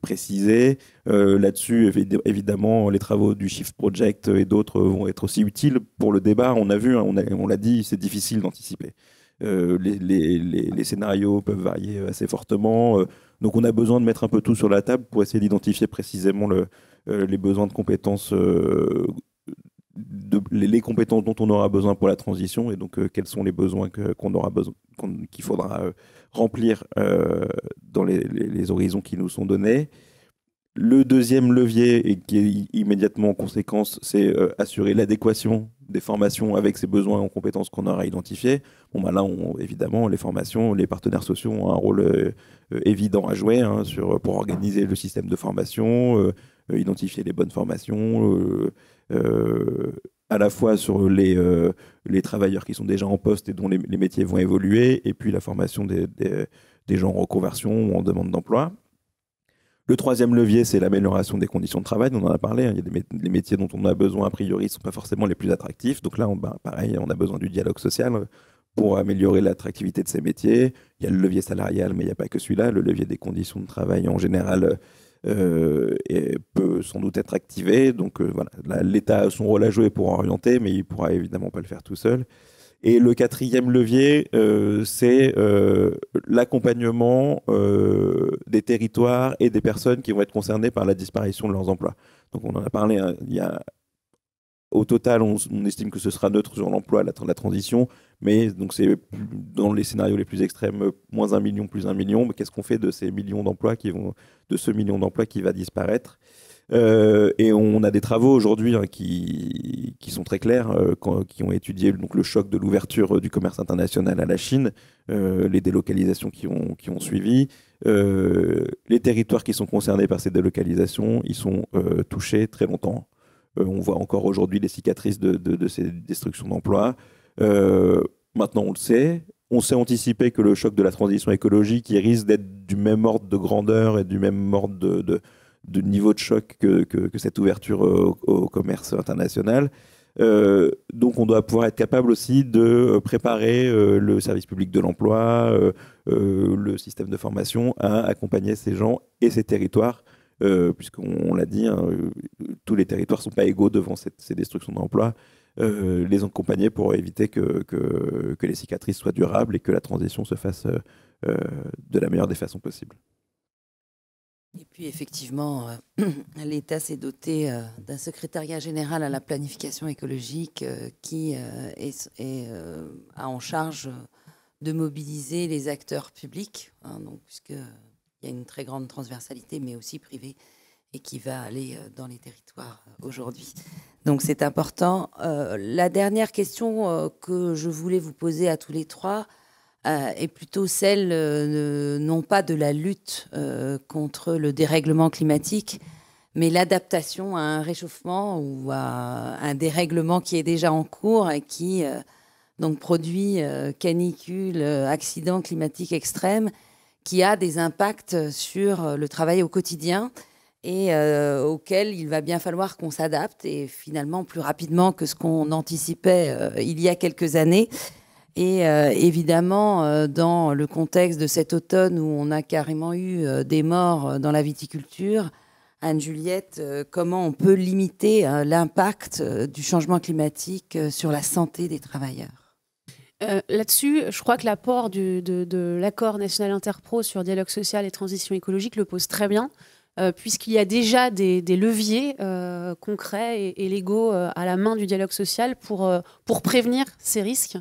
précisé. Là-dessus, évidemment, les travaux du Shift Project et d'autres vont être aussi utiles pour le débat. On a vu, hein, on l'a dit, c'est difficile d'anticiper. Euh, les, scénarios peuvent varier assez fortement. Euh, donc on a besoin de mettre un peu tout sur la table pour essayer d'identifier précisément euh, les besoins de compétences, les, compétences dont on aura besoin pour la transition et donc quels sont les besoins qu'on aura besoin, qu'il faudra remplir dans les, horizons qui nous sont donnés. Le deuxième levier, et qui est immédiatement en conséquence, c'est euh, assurer l'adéquation des formations avec ces besoins en compétences qu'on aura identifiés. Bon, bah là, évidemment, les formations, les partenaires sociaux ont un rôle euh, euh, évident à jouer hein, sur, pour organiser le système de formation, identifier les bonnes formations, à la fois sur les, les travailleurs qui sont déjà en poste et dont les, métiers vont évoluer, et puis la formation des, des gens en reconversion ou en demande d'emploi. Le troisième levier, c'est l'amélioration des conditions de travail. On en a parlé. Hein. Il y a des métiers dont on a besoin, a priori, ne sont pas forcément les plus attractifs. Donc là, on, ben, pareil, on a besoin du dialogue social euh, pour améliorer l'attractivité de ces métiers. Il y a le levier salarial, mais il n'y a pas que celui-là. Le levier des conditions de travail, en général, euh, peut sans doute être activé. Donc euh, voilà, l'État a son rôle à jouer pour orienter, mais il ne pourra évidemment pas le faire tout seul. Et le quatrième levier, euh, c'est euh, l'accompagnement euh, des territoires et des personnes qui vont être concernées par la disparition de leurs emplois. Donc on en a parlé, hein, il y a, au total, on, estime que ce sera neutre sur l'emploi, la, la, transition, mais donc c'est dans les scénarios les plus extrêmes, moins un million, plus un million, mais qu'est-ce qu'on fait de ces millions d'emplois qui vont, de ce million d'emplois qui va disparaître euh, et on a des travaux aujourd'hui hein, qui, sont très clairs, euh, qui ont étudié donc, le choc de l'ouverture euh, du commerce international à la Chine, les délocalisations qui ont, qui ont suivi. les territoires qui sont concernés par ces délocalisations, ils sont touchés très longtemps. on voit encore aujourd'hui les cicatrices de, ces destructions d'emplois. maintenant, on le sait, on sait anticiper que le choc de la transition écologique qui risque d'être du même ordre de grandeur et du même ordre de, de niveau de choc que, cette ouverture euh, au, commerce international. Euh, donc on doit pouvoir être capable aussi de euh, préparer le service public de l'emploi, le système de formation à accompagner ces gens et ces territoires, puisqu'on l'a dit, hein, tous les territoires ne sont pas égaux devant ces destructions d'emplois. les accompagner pour éviter que, les cicatrices soient durables et que la transition se fasse de la meilleure des façons possibles. Et puis effectivement, euh, l'État s'est doté euh, d'un secrétariat général à la planification écologique euh, qui est, a en charge de mobiliser les acteurs publics, hein, puisque il y a une très grande transversalité, mais aussi privée, et qui va aller dans les territoires aujourd'hui. Donc c'est important. la dernière question que je voulais vous poser à tous les trois, est euh, plutôt celle euh, non pas de la lutte euh, contre le dérèglement climatique, mais l'adaptation à un réchauffement ou à un dérèglement qui est déjà en cours et qui donc produit canicule, accident climatiques extrême, qui a des impacts sur le travail au quotidien et auquel il va bien falloir qu'on s'adapte et finalement plus rapidement que ce qu'on anticipait il y a quelques années. Et euh, évidemment, euh, dans le contexte de cet automne où on a carrément eu euh, des morts dans la viticulture, Anne-Juliette, comment on peut limiter l'impact du changement climatique sur la santé des travailleurs Là-dessus, je crois que l'apport de, l'accord national interpro sur dialogue social et transition écologique le pose très bien. puisqu'il y a déjà des, leviers concrets et, légaux à la main du dialogue social pour, pour prévenir ces risques.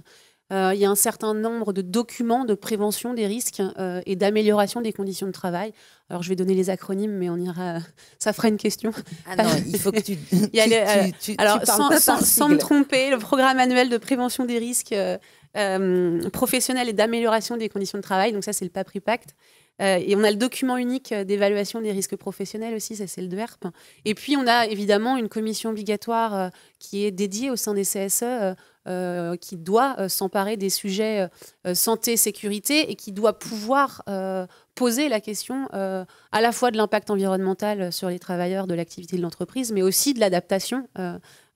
Euh, il y a un certain nombre de documents de prévention des risques euh, et d'amélioration des conditions de travail. Alors, je vais donner les acronymes, mais on ira. Ça fera une question. Ah non, il faut que tu. alors, sans, me tromper, le programme annuel de prévention des risques euh, professionnels et d'amélioration des conditions de travail. Donc, ça, c'est le PAPRI Pacte. et on a le document unique d'évaluation des risques professionnels aussi, ça c'est le DERP. Et puis on a évidemment une commission obligatoire qui est dédiée au sein des CSE euh, qui doit euh, s'emparer des sujets euh, santé, sécurité et qui doit pouvoir poser la question à la fois de l'impact environnemental sur les travailleurs de l'activité de l'entreprise, mais aussi de l'adaptation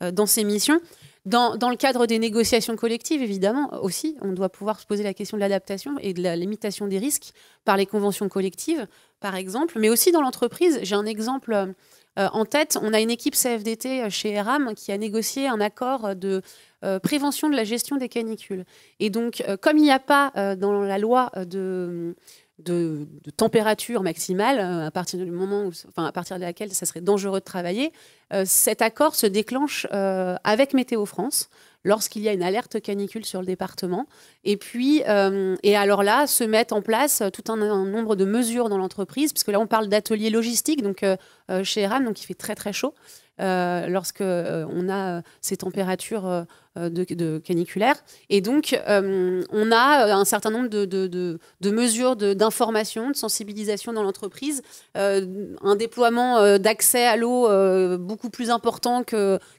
dans ses missions. Dans, dans, le cadre des négociations collectives, évidemment, aussi, on doit pouvoir se poser la question de l'adaptation et de la limitation des risques par les conventions collectives, par exemple, mais aussi dans l'entreprise. J'ai un exemple euh, en tête. On a une équipe CFDT euh, chez ERAM qui a négocié un accord de euh, prévention de la gestion des canicules. Et donc, comme il n'y a pas dans la loi de de, température maximale euh, à partir du moment où, enfin, à partir de laquelle ça serait dangereux de travailler. Euh, cet accord se déclenche euh, avec Météo France lorsqu'il y a une alerte canicule sur le département. Et puis, et alors là, se mettent en place tout un, nombre de mesures dans l'entreprise, puisque là, on parle d'atelier logistique donc chez Eram, donc il fait très très chaud. lorsque on a ces températures euh, de, de caniculaire. Et donc, euh, on a euh, un certain nombre de, mesures d'information, de, sensibilisation dans l'entreprise, un déploiement d'accès à l'eau beaucoup plus important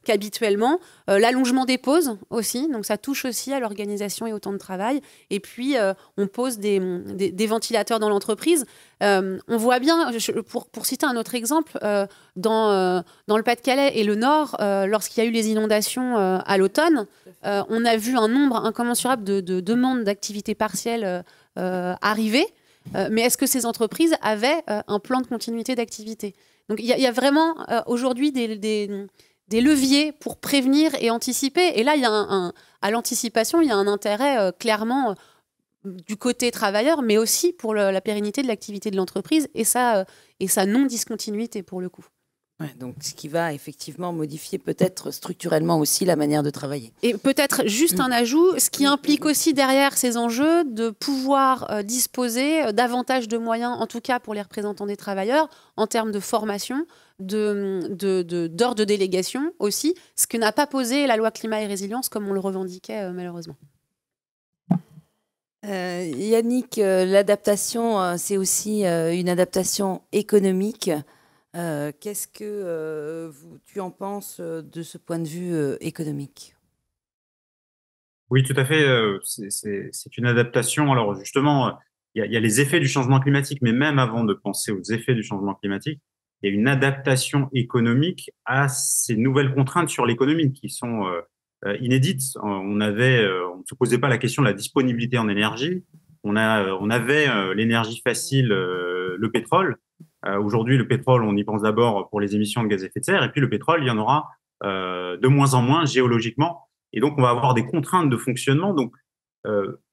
qu'habituellement, l'allongement des pauses aussi, donc ça touche aussi à l'organisation et au temps de travail. Et puis, on pose des ventilateurs dans l'entreprise. Euh, on voit bien, pour, citer un autre exemple, euh, dans, euh, dans le Pas-de-Calais et le Nord, lorsqu'il y a eu les inondations à l'automne, on a vu un nombre incommensurable de, demandes d'activités partielles arriver. mais est-ce que ces entreprises avaient un plan de continuité d'activité Donc il y, a vraiment aujourd'hui des, leviers pour prévenir et anticiper. Et là, y à l'anticipation, il y a un intérêt clairement du côté travailleur, mais aussi pour la pérennité de l'activité de l'entreprise et sa, euh, non-discontinuité pour le coup. donc, ce qui va effectivement modifier peut-être structurellement aussi la manière de travailler. Et peut-être juste un ajout, ce qui implique aussi derrière ces enjeux de pouvoir euh, disposer euh, davantage de moyens, en tout cas pour les représentants des travailleurs, en termes de formation, d'heures de délégation aussi, ce que n'a pas posé la loi climat et résilience comme on le revendiquait malheureusement. Euh, Yannick, euh, l'adaptation, euh, c'est aussi une adaptation économique. Qu'est-ce que tu en penses de ce point de vue économique Oui, tout à fait. c'est une adaptation. Alors justement, il y, a les effets du changement climatique, mais même avant de penser aux effets du changement climatique, il y a une adaptation économique à ces nouvelles contraintes sur l'économie qui sont euh, inédite. On avait, euh, ne se posait pas la question de la disponibilité en énergie. On euh, avait l'énergie facile, le pétrole. Aujourd'hui, le pétrole, on y pense d'abord pour les émissions de gaz à effet de serre, et puis le pétrole, il y en aura de moins en moins géologiquement, et donc on va avoir des contraintes de fonctionnement. Donc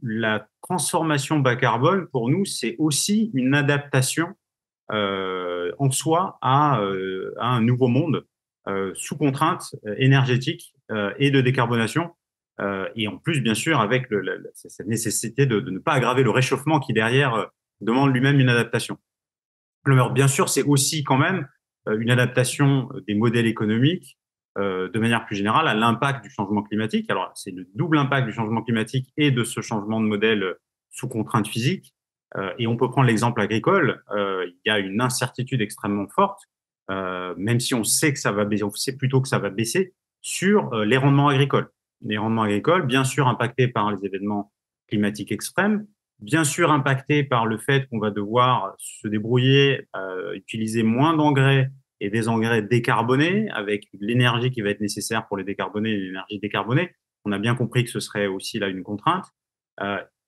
la transformation bas carbone, pour nous, c'est aussi une adaptation en soi à, un nouveau monde euh, sous contrainte euh, énergétique euh, et de décarbonation. et en plus, bien sûr, avec cette nécessité de, ne pas aggraver le réchauffement qui, derrière, demande lui-même une adaptation. bien sûr, c'est aussi quand même une adaptation des modèles économiques de manière plus générale à l'impact du changement climatique. Alors, c'est le double impact du changement climatique et de ce changement de modèle sous contrainte physique. et on peut prendre l'exemple agricole. il y a une incertitude extrêmement forte euh, même si on sait que ça va baisser, on sait plutôt que ça va baisser sur euh, les rendements agricoles. Les rendements agricoles, bien sûr, impactés par les événements climatiques extrêmes, bien sûr impactés par le fait qu'on va devoir se débrouiller, euh, utiliser moins d'engrais et des engrais décarbonés, avec l'énergie qui va être nécessaire pour les décarboner, l'énergie décarbonée. On a bien compris que ce serait aussi là une contrainte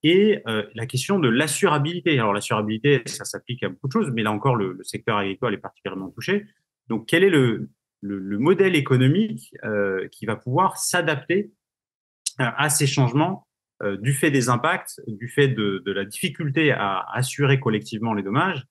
et euh, la question de l'assurabilité. Alors l'assurabilité, ça s'applique à beaucoup de choses, mais là encore, le, secteur agricole est particulièrement touché. Donc quel est le, modèle économique euh, qui va pouvoir s'adapter à, ces changements euh, du fait des impacts, du fait de, la difficulté à assurer collectivement les dommages,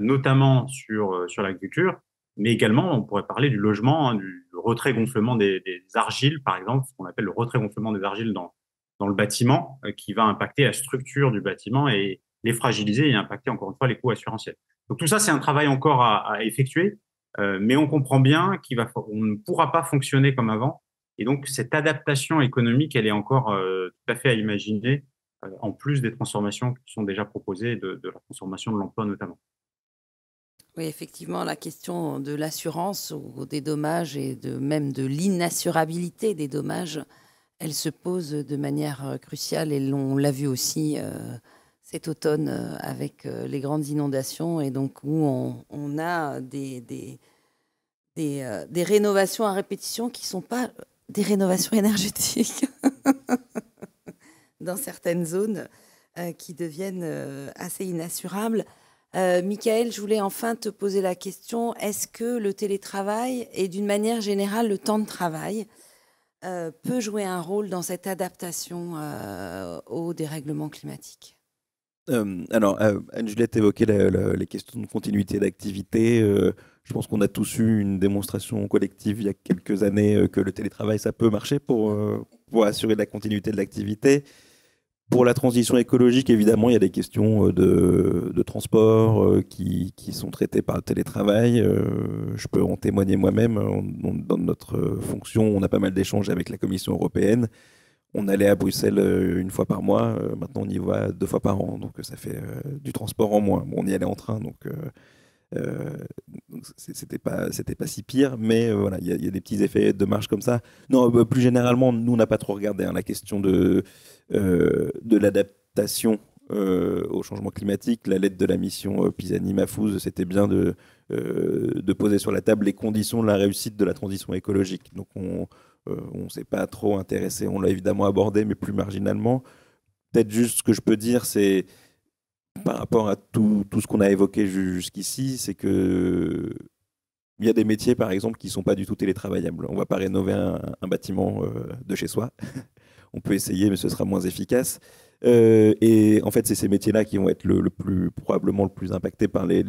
notamment sur, sur l'agriculture, mais également on pourrait parler du logement, hein, du retrait-gonflement des, des argiles, par exemple, ce qu'on appelle le retrait-gonflement des argiles dans dans le bâtiment euh, qui va impacter la structure du bâtiment et les fragiliser et impacter encore une fois les coûts assurantiels. Donc tout ça, c'est un travail encore à, effectuer, euh, mais on comprend bien qu'on ne pourra pas fonctionner comme avant. Et donc cette adaptation économique, elle est encore euh, tout à fait à imaginer, en plus des transformations qui sont déjà proposées, de, la transformation de l'emploi notamment. Oui, effectivement, la question de l'assurance ou des dommages et de, même de l'inassurabilité des dommages elle se pose de manière euh, cruciale et on l'a vu aussi euh, cet automne euh, avec les grandes inondations et donc où on, a des, rénovations à répétition qui ne sont pas des rénovations énergétiques dans certaines zones qui deviennent assez inassurables. Euh, je voulais enfin te poser la question, est-ce que le télétravail et d'une manière générale le temps de travail euh, peut jouer un rôle dans cette adaptation euh, au dérèglement climatique euh, alors, Anne-Juliette évoquait les questions de continuité d'activité. je pense qu'on a tous eu une démonstration collective il y a quelques années que le télétravail, ça peut marcher pour, pour assurer la continuité de l'activité. Pour la transition écologique, évidemment, il y a des questions euh, de, transport euh, qui, sont traitées par le télétravail. Euh, je peux en témoigner moi-même. Dans notre fonction, on a pas mal d'échanges avec la Commission européenne. On allait à Bruxelles une fois par mois. Maintenant, on y va deux fois par an. Donc, ça fait du transport en moins. on y allait en train. Donc, euh, c'était pas c'était pas si pire, mais euh, voilà, il y, a des petits effets de marge comme ça. Non, euh, plus généralement, nous on n'a pas trop regardé hein, la question de de l'adaptation au changement climatique. La lettre de la mission Pisani-Mafouz, c'était bien de, de poser sur la table les conditions de la réussite de la transition écologique. Donc on ne s'est pas trop intéressé, on l'a évidemment abordé, mais plus marginalement. Peut-être juste ce que je peux dire, c'est par rapport à tout, ce qu'on a évoqué jusqu'ici, c'est que il y a des métiers, par exemple, qui ne sont pas du tout télétravaillables. On ne va pas rénover un, bâtiment euh, de chez soi. On peut essayer, mais ce sera moins efficace. Euh, et en fait, c'est ces métiers-là qui vont être le, plus, probablement le plus impactés par les,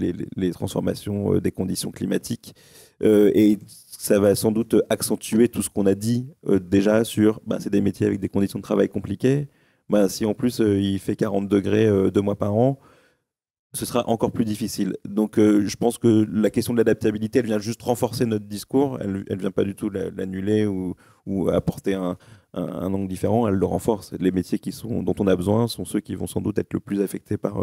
transformations euh, des conditions climatiques. et ça va sans doute accentuer tout ce qu'on a dit déjà sur ben, c'est des métiers avec des conditions de travail compliquées, bah, si en plus euh, il fait 40 degrés euh, deux mois par an, ce sera encore plus difficile. Donc euh, je pense que la question de l'adaptabilité, elle vient juste renforcer notre discours, elle ne vient pas du tout l'annuler ou, apporter un, angle différent, elle le renforce. Les métiers qui sont, dont on a besoin sont ceux qui vont sans doute être le plus affectés par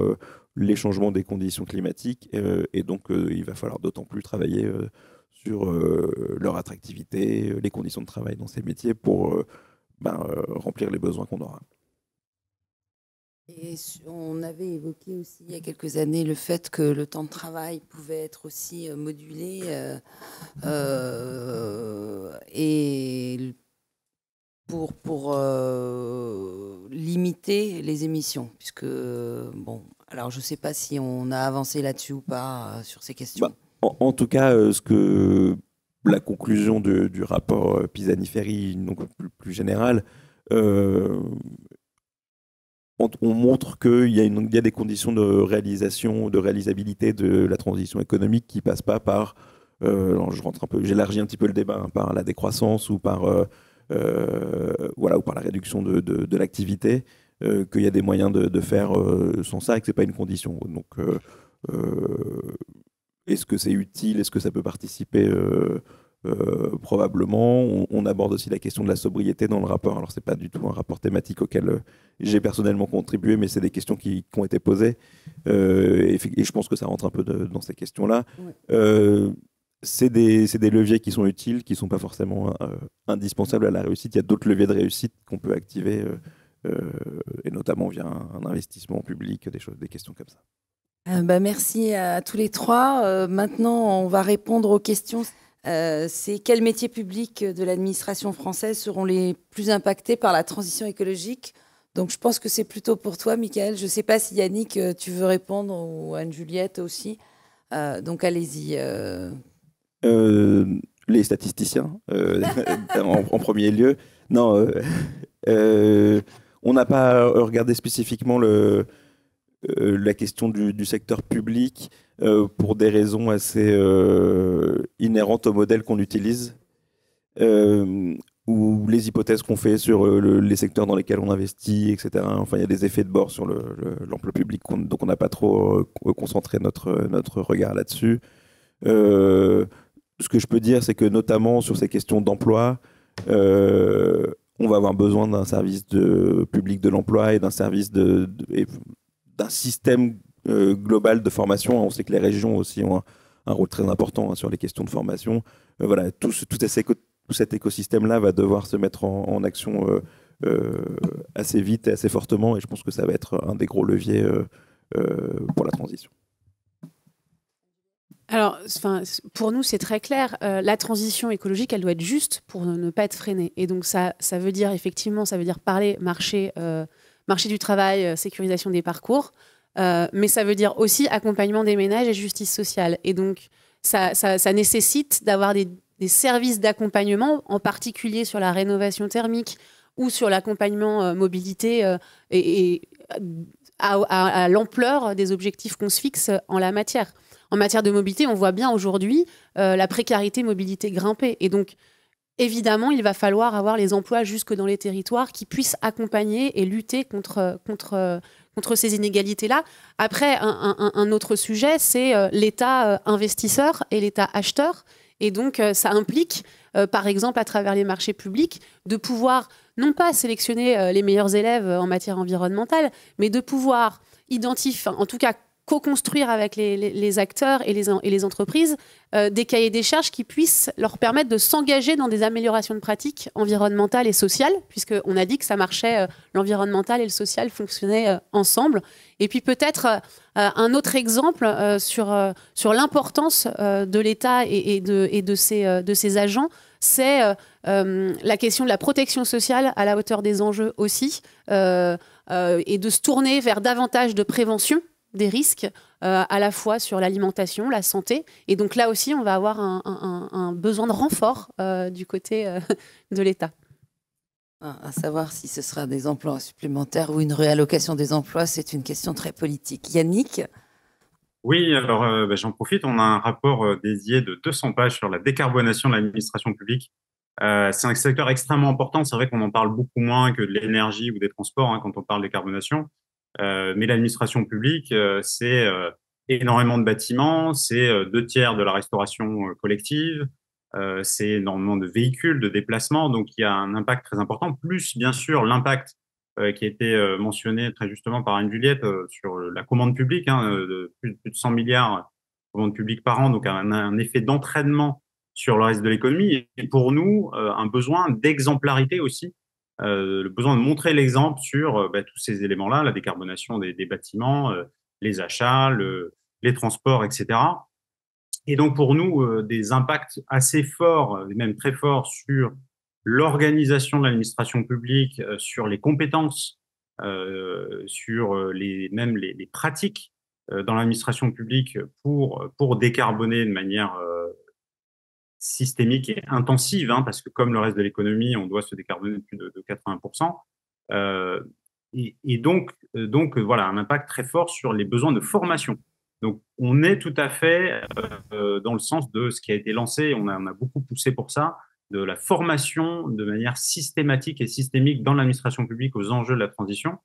les changements des conditions climatiques, et donc il va falloir d'autant plus travailler sur leur attractivité, les conditions de travail dans ces métiers pour ben, remplir les besoins qu'on aura. Et on avait évoqué aussi il y a quelques années le fait que le temps de travail pouvait être aussi euh, modulé euh, euh, et pour, pour limiter les émissions, puisque bon, alors je ne sais pas si on a avancé là-dessus ou pas sur ces questions. Bah, en, tout cas, ce que la conclusion du rapport Pisani-Ferry, donc plus, plus général, on, montre qu'il y, a des conditions de réalisation, de réalisabilité de la transition économique qui ne passent pas par, euh, je rentre un peu, j'élargis un petit peu le débat, hein, par la décroissance ou par, euh, euh, voilà, ou par la réduction de, l'activité, euh, qu'il y a des moyens de, faire sans ça et que ce n'est pas une condition. Donc, est-ce que c'est utile Est-ce que ça peut participer euh, probablement. On, aborde aussi la question de la sobriété dans le rapport. Alors, ce n'est pas du tout un rapport thématique auquel euh, j'ai personnellement contribué, mais c'est des questions qui, ont été posées. Euh, et, je pense que ça rentre un peu dans ces questions-là. c'est des, leviers qui sont utiles, qui ne sont pas forcément indispensables à la réussite. Il y a d'autres leviers de réussite qu'on peut activer, et notamment via un, investissement public, des, choses, des questions comme ça. Bah, merci à tous les trois. maintenant, on va répondre aux questions. Euh, c'est quels métiers publics de l'administration française seront les plus impactés par la transition écologique Donc je pense que c'est plutôt pour toi, Michael. Je ne sais pas si Yannick, euh, tu veux répondre, ou Anne-Juliette aussi. Euh, donc allez-y. les statisticiens, en, premier lieu. Non, on n'a pas regardé spécifiquement la question du secteur public euh, pour des raisons assez euh, inhérentes au modèle qu'on utilise, euh, ou les hypothèses qu'on fait sur les secteurs dans lesquels on investit, etc. Enfin, il y a des effets de bord sur l'emploi public, donc on n'a pas trop concentré notre, notre regard là-dessus. ce que je peux dire, c'est que notamment sur ces questions d'emploi, on va avoir besoin d'un service de, public de l'emploi et d'un service de, d'un système euh, globale de formation. Hein. On sait que les régions aussi ont un, rôle très important hein, sur les questions de formation. Euh, voilà, tout, cet, tout cet écosystème-là va devoir se mettre en, action euh, assez vite et assez fortement. Et je pense que ça va être un des gros leviers pour la transition. Alors, pour nous, c'est très clair. la transition écologique, elle doit être juste pour ne pas être freinée. Et donc, ça, ça veut dire effectivement, ça veut dire parler marché, marché du travail, sécurisation des parcours, euh, mais ça veut dire aussi accompagnement des ménages et justice sociale. Et donc, ça, nécessite d'avoir des, services d'accompagnement, en particulier sur la rénovation thermique ou sur l'accompagnement euh, mobilité euh, et, à, à l'ampleur des objectifs qu'on se fixe en la matière. En matière de mobilité, on voit bien aujourd'hui la précarité mobilité grimper. Et donc, évidemment, il va falloir avoir les emplois jusque dans les territoires qui puissent accompagner et lutter contre, contre contre ces inégalités-là. Après, un, autre sujet, c'est euh, l'État euh, investisseur et l'État acheteur. Et donc, euh, ça implique, par exemple, à travers les marchés publics, de pouvoir non pas sélectionner les meilleurs élèves en matière environnementale, mais de pouvoir identifier, en tout cas co-construire avec les, acteurs et les, et les entreprises euh, des cahiers des charges qui puissent leur permettre de s'engager dans des améliorations de pratiques environnementales et sociales, puisqu'on a dit que ça marchait, euh, l'environnemental et le social fonctionnaient euh, ensemble. Et puis peut-être un autre exemple sur, sur l'importance de l'État et, de, et de, ces de ses agents, c'est la question de la protection sociale à la hauteur des enjeux aussi, et de se tourner vers davantage de prévention des risques euh, à la fois sur l'alimentation, la santé. Et donc là aussi, on va avoir un, besoin de renfort euh, du côté euh, de l'État. Ah, à savoir si ce sera des emplois supplémentaires ou une réallocation des emplois, c'est une question très politique. Yannick Oui, alors bah, j'en profite. On a un rapport dédié de 200 pages sur la décarbonation de l'administration publique. c'est un secteur extrêmement important. C'est vrai qu'on en parle beaucoup moins que de l'énergie ou des transports hein, quand on parle décarbonation. Euh, mais l'administration publique, euh, c'est euh, énormément de bâtiments, c'est deux tiers de la restauration collective, c'est énormément de véhicules, de déplacements, donc il y a un impact très important, plus bien sûr l'impact qui a été mentionné très justement par Anne Juliette sur la commande publique, hein, plus, de 100 milliards de commandes publiques par an, donc un effet d'entraînement sur le reste de l'économie, et pour nous, un besoin d'exemplarité aussi euh, le besoin de montrer l'exemple sur euh, bah, tous ces éléments-là, la décarbonation des, bâtiments, euh, les achats, les transports, etc. Et donc pour nous, des impacts assez forts, même très forts, sur l'organisation de l'administration publique, sur les compétences, sur les, même les, les pratiques dans l'administration publique pour, pour décarboner de manière systémique et intensive, hein, parce que comme le reste de l'économie, on doit se décarboner de plus de, 80%. Euh, et, donc, euh, donc euh, voilà, un impact très fort sur les besoins de formation. Donc, on est tout à fait dans le sens de ce qui a été lancé. On a, beaucoup poussé pour ça, de la formation de manière systématique et systémique dans l'administration publique aux enjeux de la transition.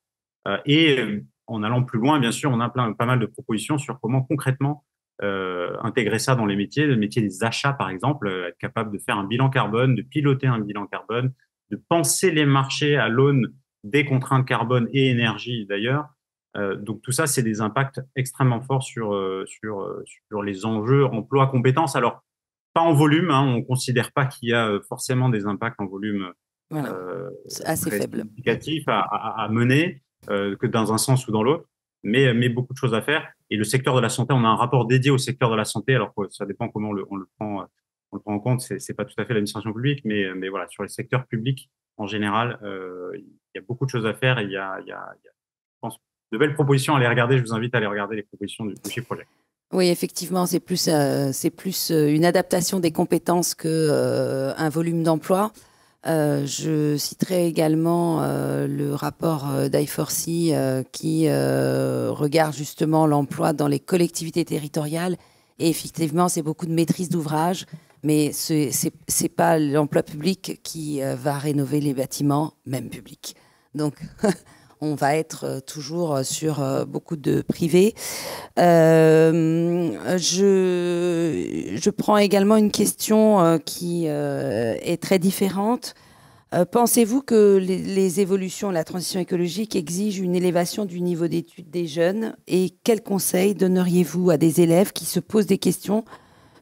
et en allant plus loin, bien sûr, on a plein, pas mal de propositions sur comment concrètement euh, intégrer ça dans les métiers, le métier des achats par exemple, euh, être capable de faire un bilan carbone, de piloter un bilan carbone, de penser les marchés à l'aune des contraintes carbone et énergie d'ailleurs. Euh, donc tout ça, c'est des impacts extrêmement forts sur, sur, sur les enjeux emploi, compétences. Alors, pas en volume, hein, on ne considère pas qu'il y a forcément des impacts en volume assez significatifs à mener, que dans un sens ou dans l'autre mais, beaucoup de choses à faire. Et le secteur de la santé, on a un rapport dédié au secteur de la santé, alors que ça dépend comment on le, prend, on le prend en compte. C'est, n'est pas tout à fait l'administration publique, mais, mais voilà, sur les secteurs publics, en général, euh, il y a beaucoup de choses à faire il y a, il y a, de belles propositions à aller regarder. Je vous invite à aller regarder les propositions du projet. projet. Oui, effectivement, c'est plus, euh, c'est plus euh, une adaptation des compétences qu'un un volume d'emploi. Euh, je citerai également euh, le rapport euh, d'I4C qui regarde justement l'emploi dans les collectivités territoriales. Et effectivement, c'est beaucoup de maîtrise d'ouvrage, mais ce n'est pas l'emploi public qui va rénover les bâtiments, même publics. Donc. on va être euh, toujours euh, sur euh, beaucoup de privés. je, prends également une question qui est très différente. Pensez-vous que les, les évolutions, la transition écologique exigent une élévation du niveau d'études des jeunes Et quels conseils donneriez-vous à des élèves qui se posent des questions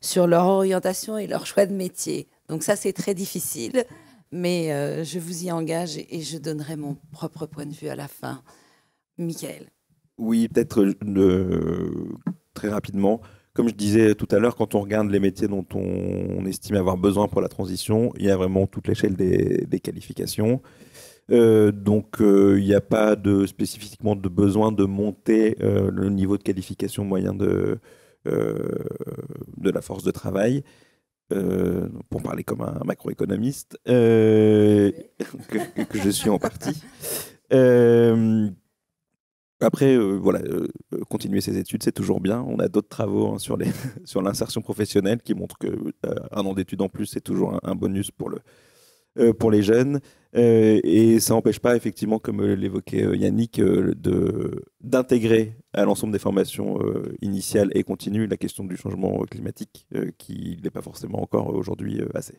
sur leur orientation et leur choix de métier Donc ça, c'est très difficile mais euh, je vous y engage et, je donnerai mon propre point de vue à la fin. Michael. Oui, peut-être très rapidement. Comme je disais tout à l'heure, quand on regarde les métiers dont on, estime avoir besoin pour la transition, il y a vraiment toute l'échelle des, qualifications. Euh, donc euh, il n'y a pas de, spécifiquement de besoin de monter le niveau de qualification moyen de la force de travail. Euh, pour parler comme un macroéconomiste, euh, que, je suis en partie. Euh, après, voilà, continuer ses études, c'est toujours bien. On a d'autres travaux hein, sur, l'insertion professionnelle qui montrent qu'un an d'études en plus, c'est toujours un bonus pour le, euh, pour les jeunes. Euh, et ça n'empêche pas, effectivement, comme euh, l'évoquait Yannick, de, d'intégrer à l'ensemble des formations initiales et continues la question du changement climatique, qui n'est pas forcément encore aujourd'hui assez.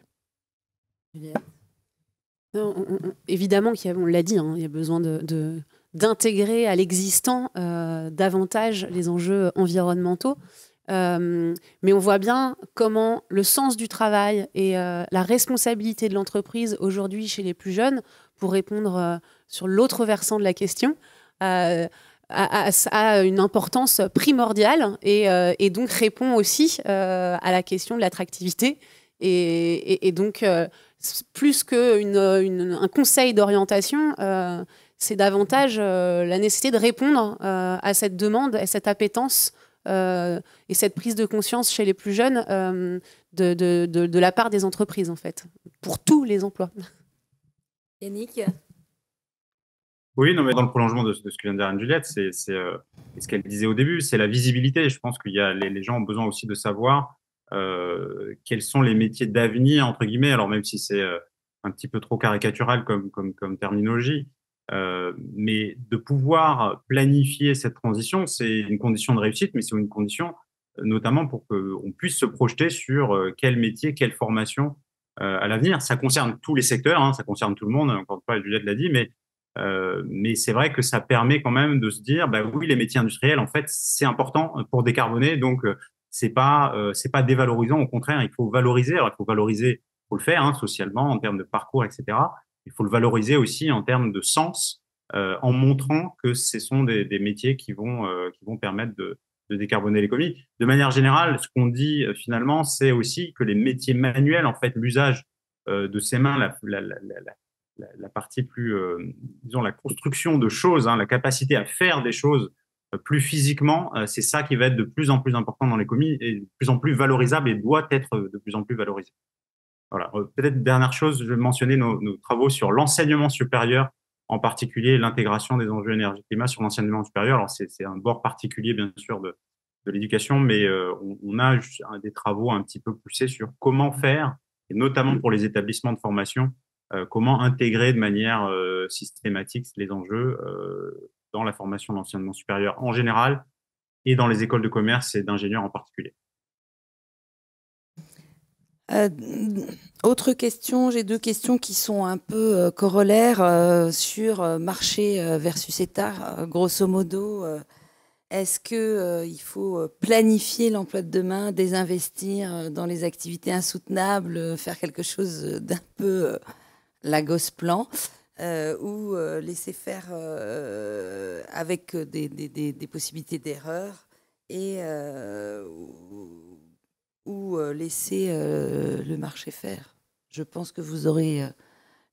évidemment, on l'a dit, hein, il y a besoin de, d'intégrer à l'existant davantage les enjeux environnementaux. Euh, mais on voit bien comment le sens du travail et euh, la responsabilité de l'entreprise aujourd'hui chez les plus jeunes, pour répondre euh, sur l'autre versant de la question, a, une importance primordiale et, donc répond aussi à la question de l'attractivité. Et, et, donc, plus qu'un conseil d'orientation, c'est davantage la nécessité de répondre à cette demande, à cette appétence euh, et cette prise de conscience chez les plus jeunes euh, de, la part des entreprises, en fait, pour tous les emplois. Yannick oui, non, mais dans le prolongement de, ce que vient de dire Juliette, c'est euh, ce qu'elle disait au début, c'est la visibilité. Je pense que y a les, gens ont besoin aussi de savoir quels sont les métiers d'avenir entre guillemets. Alors même si c'est un petit peu trop caricatural comme terminologie, euh, mais de pouvoir planifier cette transition, c'est une condition de réussite, mais c'est une condition euh, notamment pour qu'on puisse se projeter sur euh, quel métier, quelle formation à l'avenir. Ça concerne tous les secteurs, hein, ça concerne tout le monde, encore une fois, Juliette l'a dit, mais, c'est vrai que ça permet quand même de se dire, bah oui, les métiers industriels, en fait, c'est important pour décarboner, donc c'est pas c'est pas dévalorisant, au contraire, il faut valoriser, il faut valoriser, il faut le faire hein, socialement, en termes de parcours, etc il faut le valoriser aussi en termes de sens, euh, en montrant que ce sont des, métiers qui vont, euh, qui vont permettre de, décarboner l'économie. De manière générale, ce qu'on dit euh, finalement, c'est aussi que les métiers manuels, en fait, l'usage de ses mains, la, partie plus, disons, la construction de choses, hein, la capacité à faire des choses plus physiquement, c'est ça qui va être de plus en plus important dans l'économie et de plus en plus valorisable et doit être de plus en plus valorisé. Voilà. Euh, peut-être dernière chose, je vais mentionner nos, travaux sur l'enseignement supérieur, en particulier l'intégration des enjeux énergie-climat sur l'enseignement supérieur. Alors c'est un bord particulier bien sûr de, l'éducation, mais euh, on, a des travaux un petit peu poussés sur comment faire, et notamment pour les établissements de formation, euh, comment intégrer de manière systématique les enjeux dans la formation d'enseignement supérieur en général et dans les écoles de commerce et d'ingénieurs en particulier. Euh, autre question, j'ai deux questions qui sont un peu euh, corollaires euh, sur marché versus État. grosso modo, est-ce que il faut planifier l'emploi de demain, désinvestir dans les activités insoutenables, faire quelque chose d'un peu la gosse plan ou laisser faire avec des, possibilités d'erreur et ou euh, laisser euh, le marché faire. Je pense que vous aurez euh,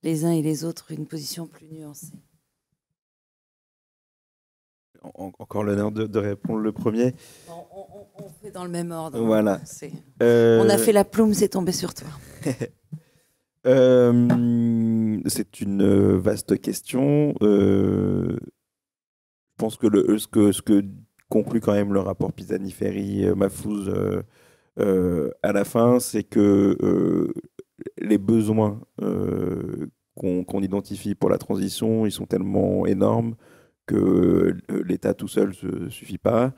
les uns et les autres une position plus nuancée. encore l'honneur de, répondre le premier. On, fait dans le même ordre. Hein. Voilà. On a fait la plume, c'est tombé sur toi. c'est une vaste question. je pense que, ce que conclut quand même le rapport pisani ferry euh, à la fin, c'est que euh, les besoins euh, qu'on identifie pour la transition, ils sont tellement énormes que l'État tout seul ne suffit pas.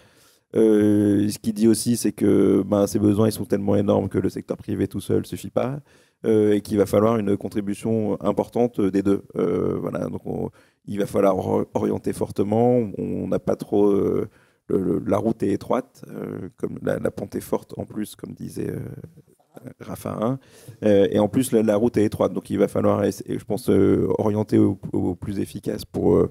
ce qu'il dit aussi, c'est que ben, ces besoins ils sont tellement énormes que le secteur privé tout seul ne suffit pas et qu'il va falloir une contribution importante des deux. voilà, donc il va falloir orienter fortement. On n'a pas trop la route est étroite, euh, comme la, pente est forte en plus, comme disait euh, Rafa euh, et en plus, la, route est étroite, donc il va falloir, je pense, orienter au, plus efficace pour,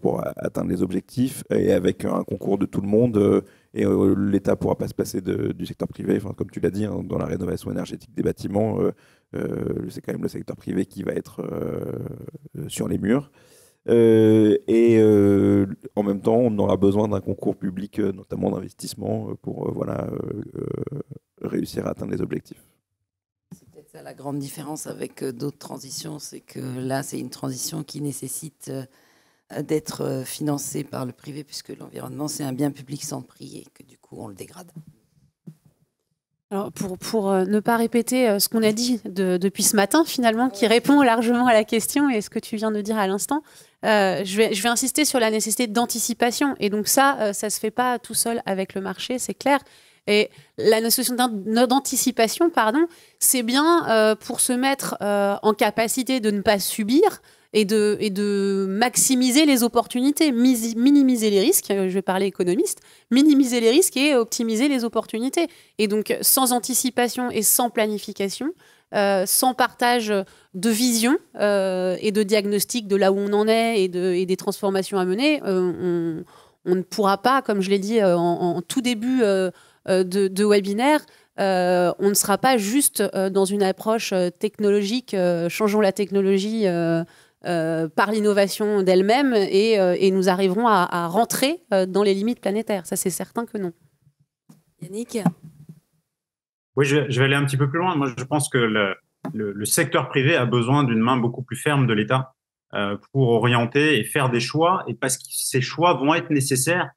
pour atteindre les objectifs. Et avec un concours de tout le monde, et l'État ne pourra pas se passer du secteur privé. comme tu l'as dit, hein, dans la rénovation énergétique des bâtiments, c'est quand même le secteur privé qui va être sur les murs. Euh, et euh, en même temps, on aura besoin d'un concours public, euh, notamment d'investissement, pour voilà, réussir à atteindre les objectifs. C'est peut-être ça la grande différence avec d'autres transitions, c'est que là, c'est une transition qui nécessite d'être financée par le privé, puisque l'environnement, c'est un bien public sans prix et que du coup, on le dégrade. Alors pour, pour, euh, ne pas répéter euh, ce qu'on a dit depuis ce matin, finalement, qui répond largement à la question et ce que tu viens de dire à l'instant, euh, je, vais, je, vais, insister sur la nécessité d'anticipation. Et donc ça, ça ne se fait pas tout seul avec le marché, c'est clair. Et la notion d'anticipation, pardon, c'est bien pour se mettre en capacité de ne pas subir, et de, et de maximiser les opportunités, minimiser les risques, euh, je vais parler économiste, minimiser les risques et optimiser les opportunités. Et donc sans anticipation et sans planification, euh, sans partage de vision euh, et de diagnostic de là où on en est et, de, des transformations à mener, on, ne pourra pas, comme je l'ai dit en, tout début de, de, webinaire, on ne sera pas juste dans une approche technologique, changeons la technologie euh, par l'innovation d'elle-même et, euh, nous arriverons à, rentrer euh, dans les limites planétaires. Ça, c'est certain que non. Yannick Oui, je, vais aller un petit peu plus loin. Moi, je pense que le, le secteur privé a besoin d'une main beaucoup plus ferme de l'État pour orienter et faire des choix, et parce que ces choix vont être nécessaires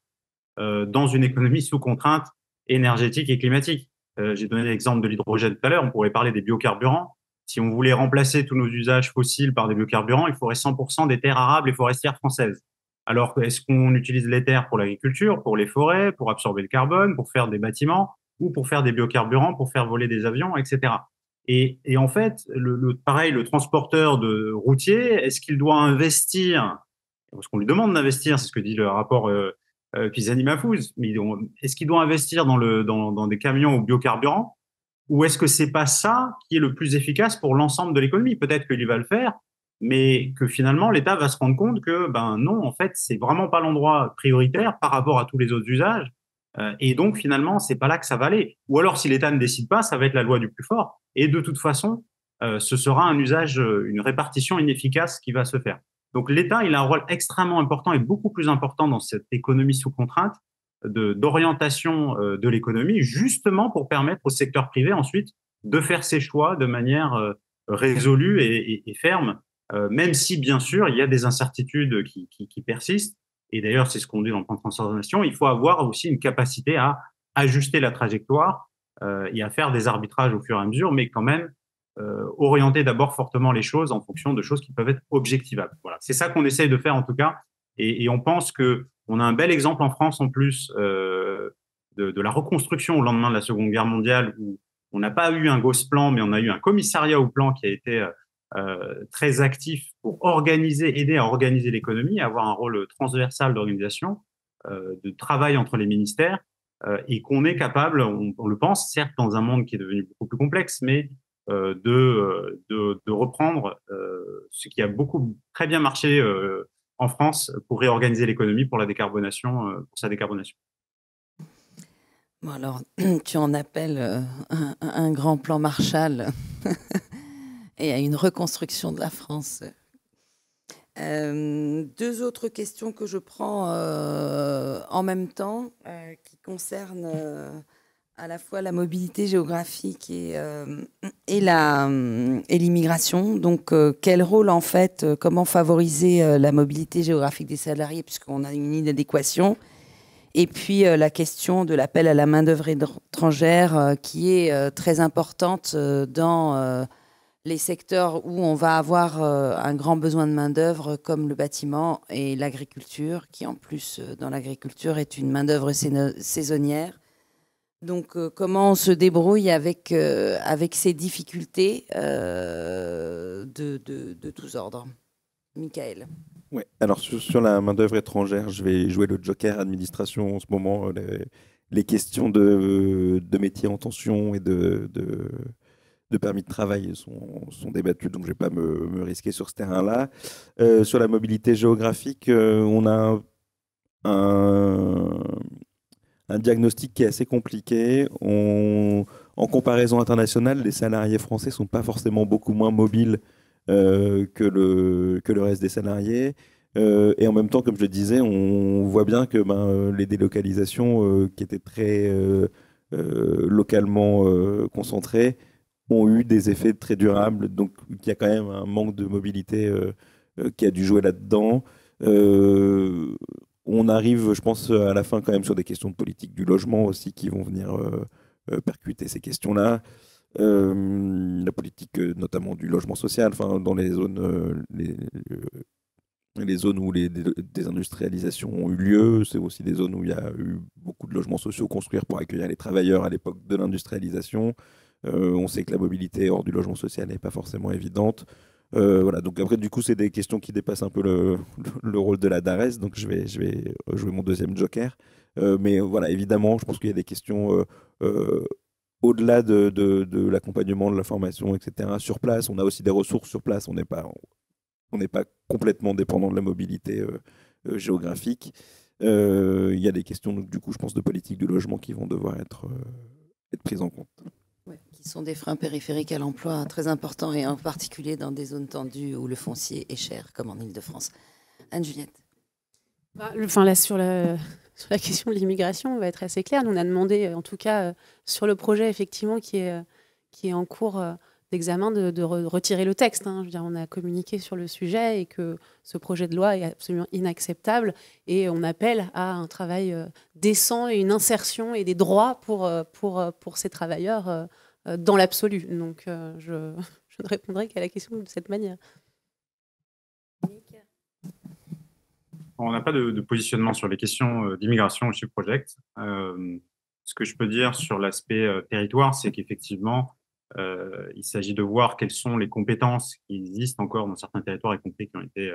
dans une économie sous contrainte énergétique et climatique. J'ai donné l'exemple de l'hydrogène tout à l'heure, on pourrait parler des biocarburants si on voulait remplacer tous nos usages fossiles par des biocarburants, il faudrait 100% des terres arables et forestières françaises. Alors, est-ce qu'on utilise les terres pour l'agriculture, pour les forêts, pour absorber le carbone, pour faire des bâtiments ou pour faire des biocarburants, pour faire voler des avions, etc. Et, en fait, le, pareil, le transporteur de routier, est-ce qu'il doit investir Parce qu'on lui demande d'investir, c'est ce que dit le rapport euh, euh, Pisani-Mafouz, mais est-ce qu'il doit investir dans, le, dans, dans des camions ou biocarburants ou est-ce que c'est pas ça qui est le plus efficace pour l'ensemble de l'économie Peut-être qu'il va le faire, mais que finalement l'État va se rendre compte que ben non, en fait, c'est vraiment pas l'endroit prioritaire par rapport à tous les autres usages. Euh, et donc finalement, c'est pas là que ça va aller. Ou alors, si l'État ne décide pas, ça va être la loi du plus fort. Et de toute façon, euh, ce sera un usage, euh, une répartition inefficace qui va se faire. Donc l'État, il a un rôle extrêmement important et beaucoup plus important dans cette économie sous contrainte d'orientation euh, de, l'économie, justement pour permettre au secteur privé ensuite de faire ses choix de manière euh, résolue et, et, ferme, euh, même si bien sûr il y a des incertitudes qui, qui, qui persistent. Et d'ailleurs, c'est ce qu'on dit dans le plan de transformation. Il faut avoir aussi une capacité à ajuster la trajectoire et à faire des arbitrages au fur et à mesure, mais quand même orienter d'abord fortement les choses en fonction de choses qui peuvent être objectivables. Voilà, c'est ça qu'on essaye de faire en tout cas, et, et on pense que on a un bel exemple en France en plus euh, de, la reconstruction au lendemain de la Seconde Guerre mondiale où on n'a pas eu un gosse-plan, mais on a eu un commissariat au plan qui a été euh, euh, très actif pour organiser, aider à organiser l'économie, avoir un rôle transversal d'organisation, de travail entre les ministères, et qu'on est capable, on, le pense, certes dans un monde qui est devenu beaucoup plus complexe, mais de, de, de, reprendre ce qui a beaucoup très bien marché en France pour réorganiser l'économie pour la décarbonation, euh, pour sa décarbonation. Bon alors, tu en appelles euh, un, grand plan Marshall et à une reconstruction de la France. Euh, deux autres questions que je prends en même temps qui concernent à la fois la mobilité géographique et, euh, euh, et l'immigration. Donc, euh, quel rôle en fait, comment favoriser la mobilité géographique des salariés, puisqu'on a une inadéquation. Et puis la question de l'appel à la main d'œuvre étrangère, qui est très importante dans les secteurs où on va avoir un grand besoin de main d'œuvre, comme le bâtiment et l'agriculture, qui en plus dans l'agriculture est une main d'œuvre saisonnière donc, euh, comment on se débrouille avec, euh, avec ces difficultés euh, de, tous ordres Michael Oui, Alors, sur, la main-d'œuvre étrangère, je vais jouer le joker administration en ce moment. Les, questions de, de métier en tension et de, de, permis de travail sont, débattues, donc je ne vais pas me, risquer sur ce terrain-là. sur la mobilité géographique, on a un, un diagnostic qui est assez compliqué. en comparaison internationale, les salariés français sont pas forcément beaucoup moins mobiles euh, que, le, que le reste des salariés. Euh, et en même temps, comme je le disais, on voit bien que ben, euh, les délocalisations qui étaient très localement concentrées ont eu des effets très durables. Donc il y a quand même un manque de mobilité qui a dû jouer là-dedans on arrive, je pense, à la fin quand même sur des questions de politique du logement aussi qui vont venir euh, euh, percuter ces questions-là. Euh, la politique notamment du logement social, dans les zones, les, les, zones où les désindustrialisations ont eu lieu, c'est aussi des zones où il y a eu beaucoup de logements sociaux construits pour accueillir les travailleurs à l'époque de l'industrialisation. on sait que la mobilité hors du logement social n'est pas forcément évidente. Euh, donc après, du coup, c'est des questions qui dépassent un peu le, rôle de la DARES, donc je vais, euh, jouer mon deuxième joker. Euh, mais voilà, évidemment, je pense qu'il y a des questions au-delà de, l'accompagnement, de la formation, etc. Sur place, on a aussi des ressources sur place, on n'est pas, complètement dépendant de la mobilité géographique. Il y a des questions, du coup, je pense, de politique du logement qui vont devoir être prises en compte sont des freins périphériques à l'emploi très importants, et en particulier dans des zones tendues où le foncier est cher, comme en Ile-de-France. Anne-Juliette. Bah, sur la, sur la question de l'immigration, on va être assez clair. on a demandé, euh, en tout cas, euh, sur le projet, effectivement, qui est, euh, qui est en cours d'examen de, retirer le texte. Hein. Je veux dire, on a communiqué sur le sujet et que ce projet de loi est absolument inacceptable et on appelle à un travail décent et une insertion et des droits pour, pour, pour ces travailleurs euh, dans l'absolu. Donc, euh, je, ne répondrai qu'à la question de cette manière. On n'a pas de, positionnement sur les questions euh, d'immigration au CHIP Project. ce que je peux dire sur l'aspect territoire, c'est qu'effectivement, il s'agit de voir quelles sont les compétences qui existent encore dans certains territoires, et compris qui ont été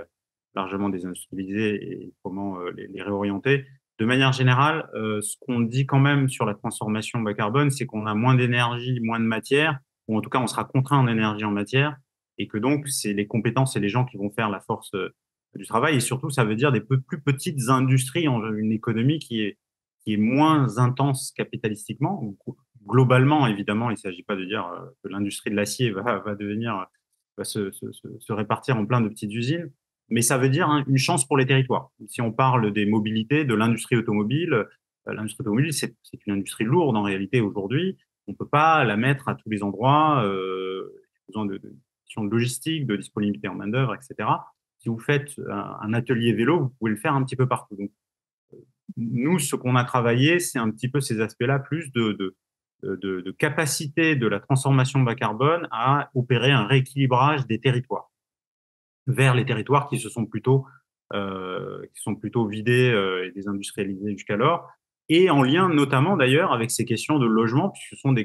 largement désindustrialisés, et comment les réorienter de manière générale, euh, ce qu'on dit quand même sur la transformation bas carbone, c'est qu'on a moins d'énergie, moins de matière, ou en tout cas, on sera contraint en énergie en matière, et que donc, c'est les compétences et les gens qui vont faire la force euh, du travail, et surtout, ça veut dire des plus petites industries, une économie qui est, moins intense capitalistiquement. Globalement, évidemment, il ne s'agit pas de dire euh, que l'industrie de l'acier va, devenir, se répartir en plein de petites usines, mais ça veut dire hein, une chance pour les territoires. Si on parle des mobilités, de l'industrie automobile, euh, l'industrie automobile, c'est une industrie lourde en réalité aujourd'hui. On ne peut pas la mettre à tous les endroits, euh, besoin de, de, de, logistique, de disponibilité en main-d'œuvre, etc. Si vous faites un, atelier vélo, vous pouvez le faire un petit peu partout. Euh, nous, ce qu'on a travaillé, c'est un petit peu ces aspects-là, plus de, de, capacité de la transformation bas carbone à opérer un rééquilibrage des territoires vers les territoires qui se sont plutôt, euh, qui sont plutôt vidés euh, et désindustrialisés jusqu'alors, et en lien notamment d'ailleurs avec ces questions de logement, puisque ce sont des,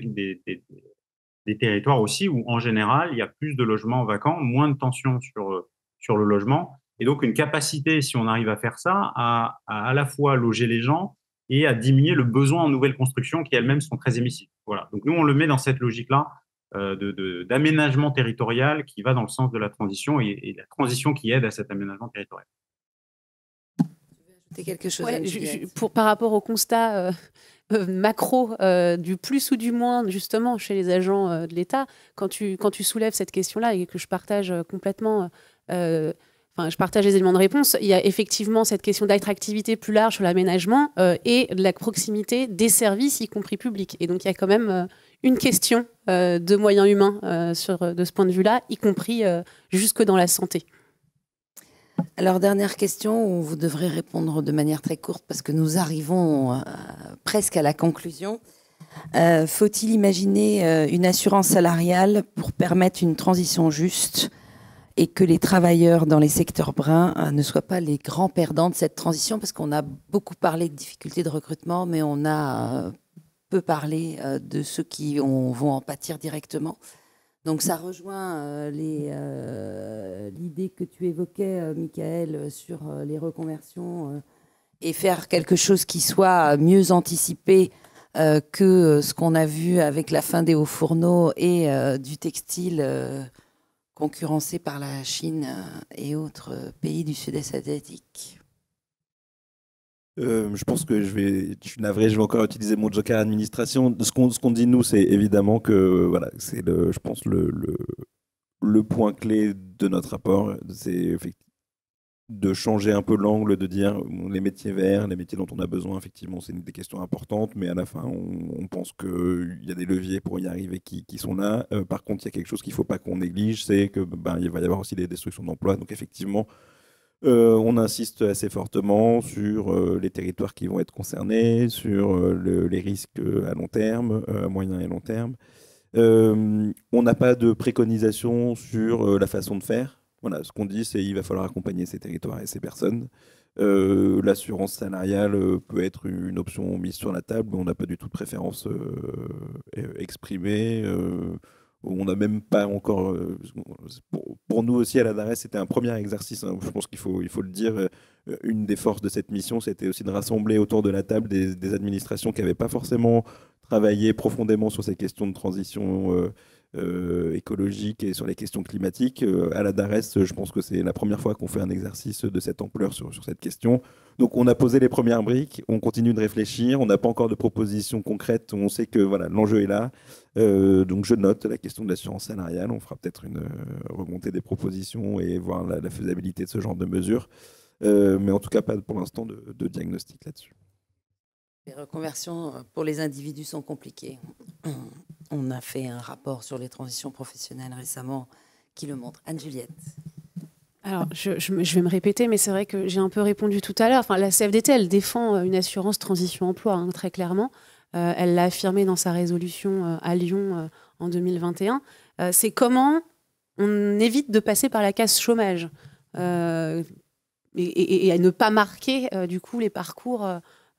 des, territoires aussi où en général il y a plus de logements vacants, moins de tensions sur, sur le logement, et donc une capacité, si on arrive à faire ça, à à, à la fois loger les gens et à diminuer le besoin en nouvelles constructions qui elles-mêmes sont très émissives. Voilà. Donc nous, on le met dans cette logique-là euh, d'aménagement territorial qui va dans le sens de la transition et, la transition qui aide à cet aménagement territorial. Quelque chose ouais, je, pour, par rapport au constat euh, euh, macro du plus ou du moins justement chez les agents de l'État, quand tu, quand tu soulèves cette question-là et que je partage complètement Enfin, je partage les éléments de réponse. Il y a effectivement cette question d'attractivité plus large sur l'aménagement euh, et de la proximité des services, y compris publics. Et donc, il y a quand même euh, une question euh, de moyens humains de ce point de vue-là, y compris jusque dans la santé. Alors, dernière question, où vous devrez répondre de manière très courte parce que nous arrivons presque à la conclusion. Faut-il imaginer une assurance salariale pour permettre une transition juste et que les travailleurs dans les secteurs bruns euh, ne soient pas les grands perdants de cette transition, parce qu'on a beaucoup parlé de difficultés de recrutement, mais on a euh, peu parlé euh, de ceux qui vont en pâtir directement. Donc ça rejoint l'idée que tu évoquais, Michael, sur les reconversions et faire quelque chose qui soit mieux anticipé que ce qu'on a vu avec la fin des hauts fourneaux et du textile concurrencé par la Chine euh, et autres euh, pays du sud-est asiatique euh, je pense que je vais, je suis navré, je vais encore utiliser mon joker administration. Ce qu'on dit nous, c'est évidemment que voilà, c'est je pense le, le, le point clé de notre rapport, c'est effectivement de changer un peu l'angle, de dire les métiers verts, les métiers dont on a besoin, effectivement, c'est des questions importantes, mais à la fin, on, pense qu'il euh, y a des leviers pour y arriver qui, sont là. Euh, par contre, il y a quelque chose qu'il ne faut pas qu'on néglige, c'est que ben, il va y avoir aussi des destructions d'emplois. Donc, effectivement, euh, on insiste assez fortement sur les territoires qui vont être concernés, sur les risques à long terme, à moyen et long terme. on n'a pas de préconisation sur la façon de faire ce qu'on dit, c'est il va falloir accompagner ces territoires et ces personnes. Euh, l'assurance salariale euh, peut être une option mise sur la table, mais on n'a pas du tout de préférence euh, exprimée. on n'a même pas encore. Pour, nous aussi, à la DARES, c'était un premier exercice. Hein. je pense qu'il faut, il faut le dire. Une des forces de cette mission, c'était aussi de rassembler autour de la table des, des administrations qui n'avaient pas forcément travaillé profondément sur ces questions de transition euh, écologique et sur les questions climatiques. à euh, la DARES, je pense que c'est la première fois qu'on fait un exercice de cette ampleur sur, sur, cette question. Donc on a posé les premières briques, on continue de réfléchir, on n'a pas encore de propositions concrètes, on sait que voilà l'enjeu est là. Euh, donc je note la question de l'assurance salariale, on fera peut-être une remontée des propositions et voir la, faisabilité de ce genre de mesures. mais en tout cas, pas pour l'instant de diagnostic là-dessus. Les reconversions euh, pour les individus sont compliquées. On a fait un rapport sur les transitions professionnelles récemment qui le montre. Anne-Juliette. Alors, je, vais me répéter, mais c'est vrai que j'ai un peu répondu tout à l'heure. Enfin, la CFDT, elle défend euh, une assurance transition emploi, hein, très clairement. Euh, elle l'a affirmé dans sa résolution à Lyon en 2021. c'est comment on évite de passer par la casse chômage et, et, à ne pas marquer, du coup, les parcours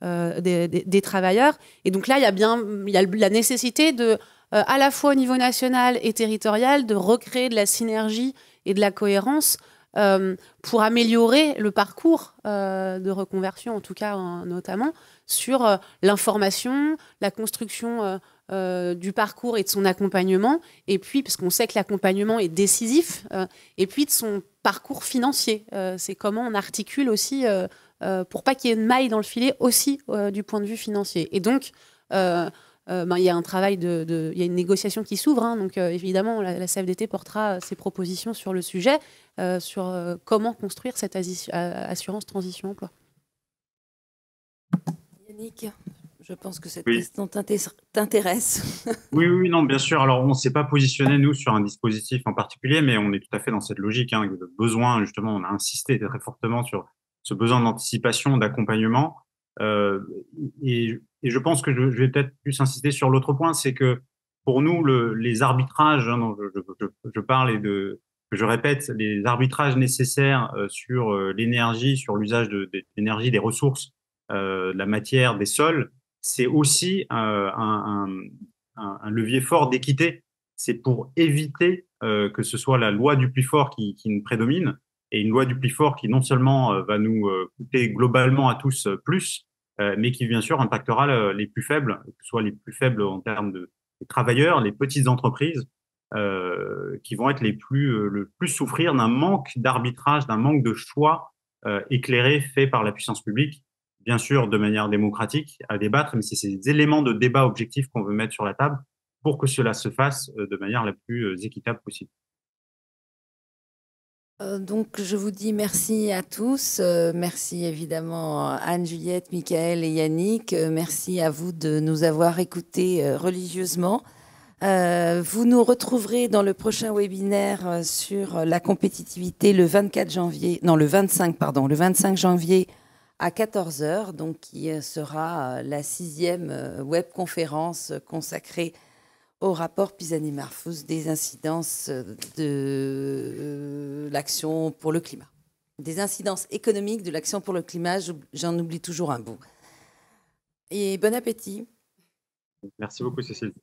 euh, des, travailleurs. Et donc là, il y a bien il y a la nécessité de, euh, à la fois au niveau national et territorial, de recréer de la synergie et de la cohérence euh, pour améliorer le parcours de reconversion, en tout cas hein, notamment, sur l'information, la construction du parcours et de son accompagnement, et puis, parce qu'on sait que l'accompagnement est décisif, et puis de son parcours financier. C'est comment on articule aussi euh, pour pas qu'il y ait une maille dans le filet aussi euh, du point de vue financier. Et donc, euh, ben, il y a un travail de, de y a une négociation qui s'ouvre. Hein. donc évidemment, la, CFDT portera ses propositions sur le sujet, sur comment construire cette assurance transition emploi. Yannick, je pense que cette question t'intéresse. oui, oui, non, bien sûr. Alors, on ne s'est pas positionné, nous, sur un dispositif en particulier, mais on est tout à fait dans cette logique hein, de besoin. Justement, on a insisté très fortement sur ce besoin d'anticipation, d'accompagnement. Euh, et, je pense que je, vais peut-être plus insister sur l'autre point, c'est que pour nous, les arbitrages hein, je, parle et de, je répète, les arbitrages nécessaires euh, sur euh, l'énergie, sur l'usage de, l'énergie, des ressources, de la matière, des sols, c'est aussi un, levier fort d'équité. C'est pour éviter que ce soit la loi du plus fort qui, qui nous prédomine, et une loi du plus fort qui non seulement euh, va nous euh, coûter globalement à tous euh, plus, mais qui bien sûr impactera les plus faibles, que ce soit les plus faibles en termes de travailleurs, les petites entreprises, qui vont être les plus le plus souffrir d'un manque d'arbitrage, d'un manque de choix éclairé fait par la puissance publique, bien sûr de manière démocratique à débattre, mais c'est ces éléments de débat objectifs qu'on veut mettre sur la table pour que cela se fasse de manière la plus équitable possible. Euh, donc, je vous dis merci à tous. Euh, merci évidemment Anne, Juliette, Michael et Yannick. Euh, merci à vous de nous avoir écoutés religieusement. Vous nous retrouverez dans le prochain webinaire sur la compétitivité le 24 janvier, non, le 25, pardon, le 25 janvier à 14h, donc qui sera la sixième webconférence consacrée au rapport Pisani-Marfous des incidences euh, de euh, l'action pour le climat. Des incidences économiques de l'action pour le climat, j'en oublie toujours un bout. Et bon appétit. Merci beaucoup, Cécile.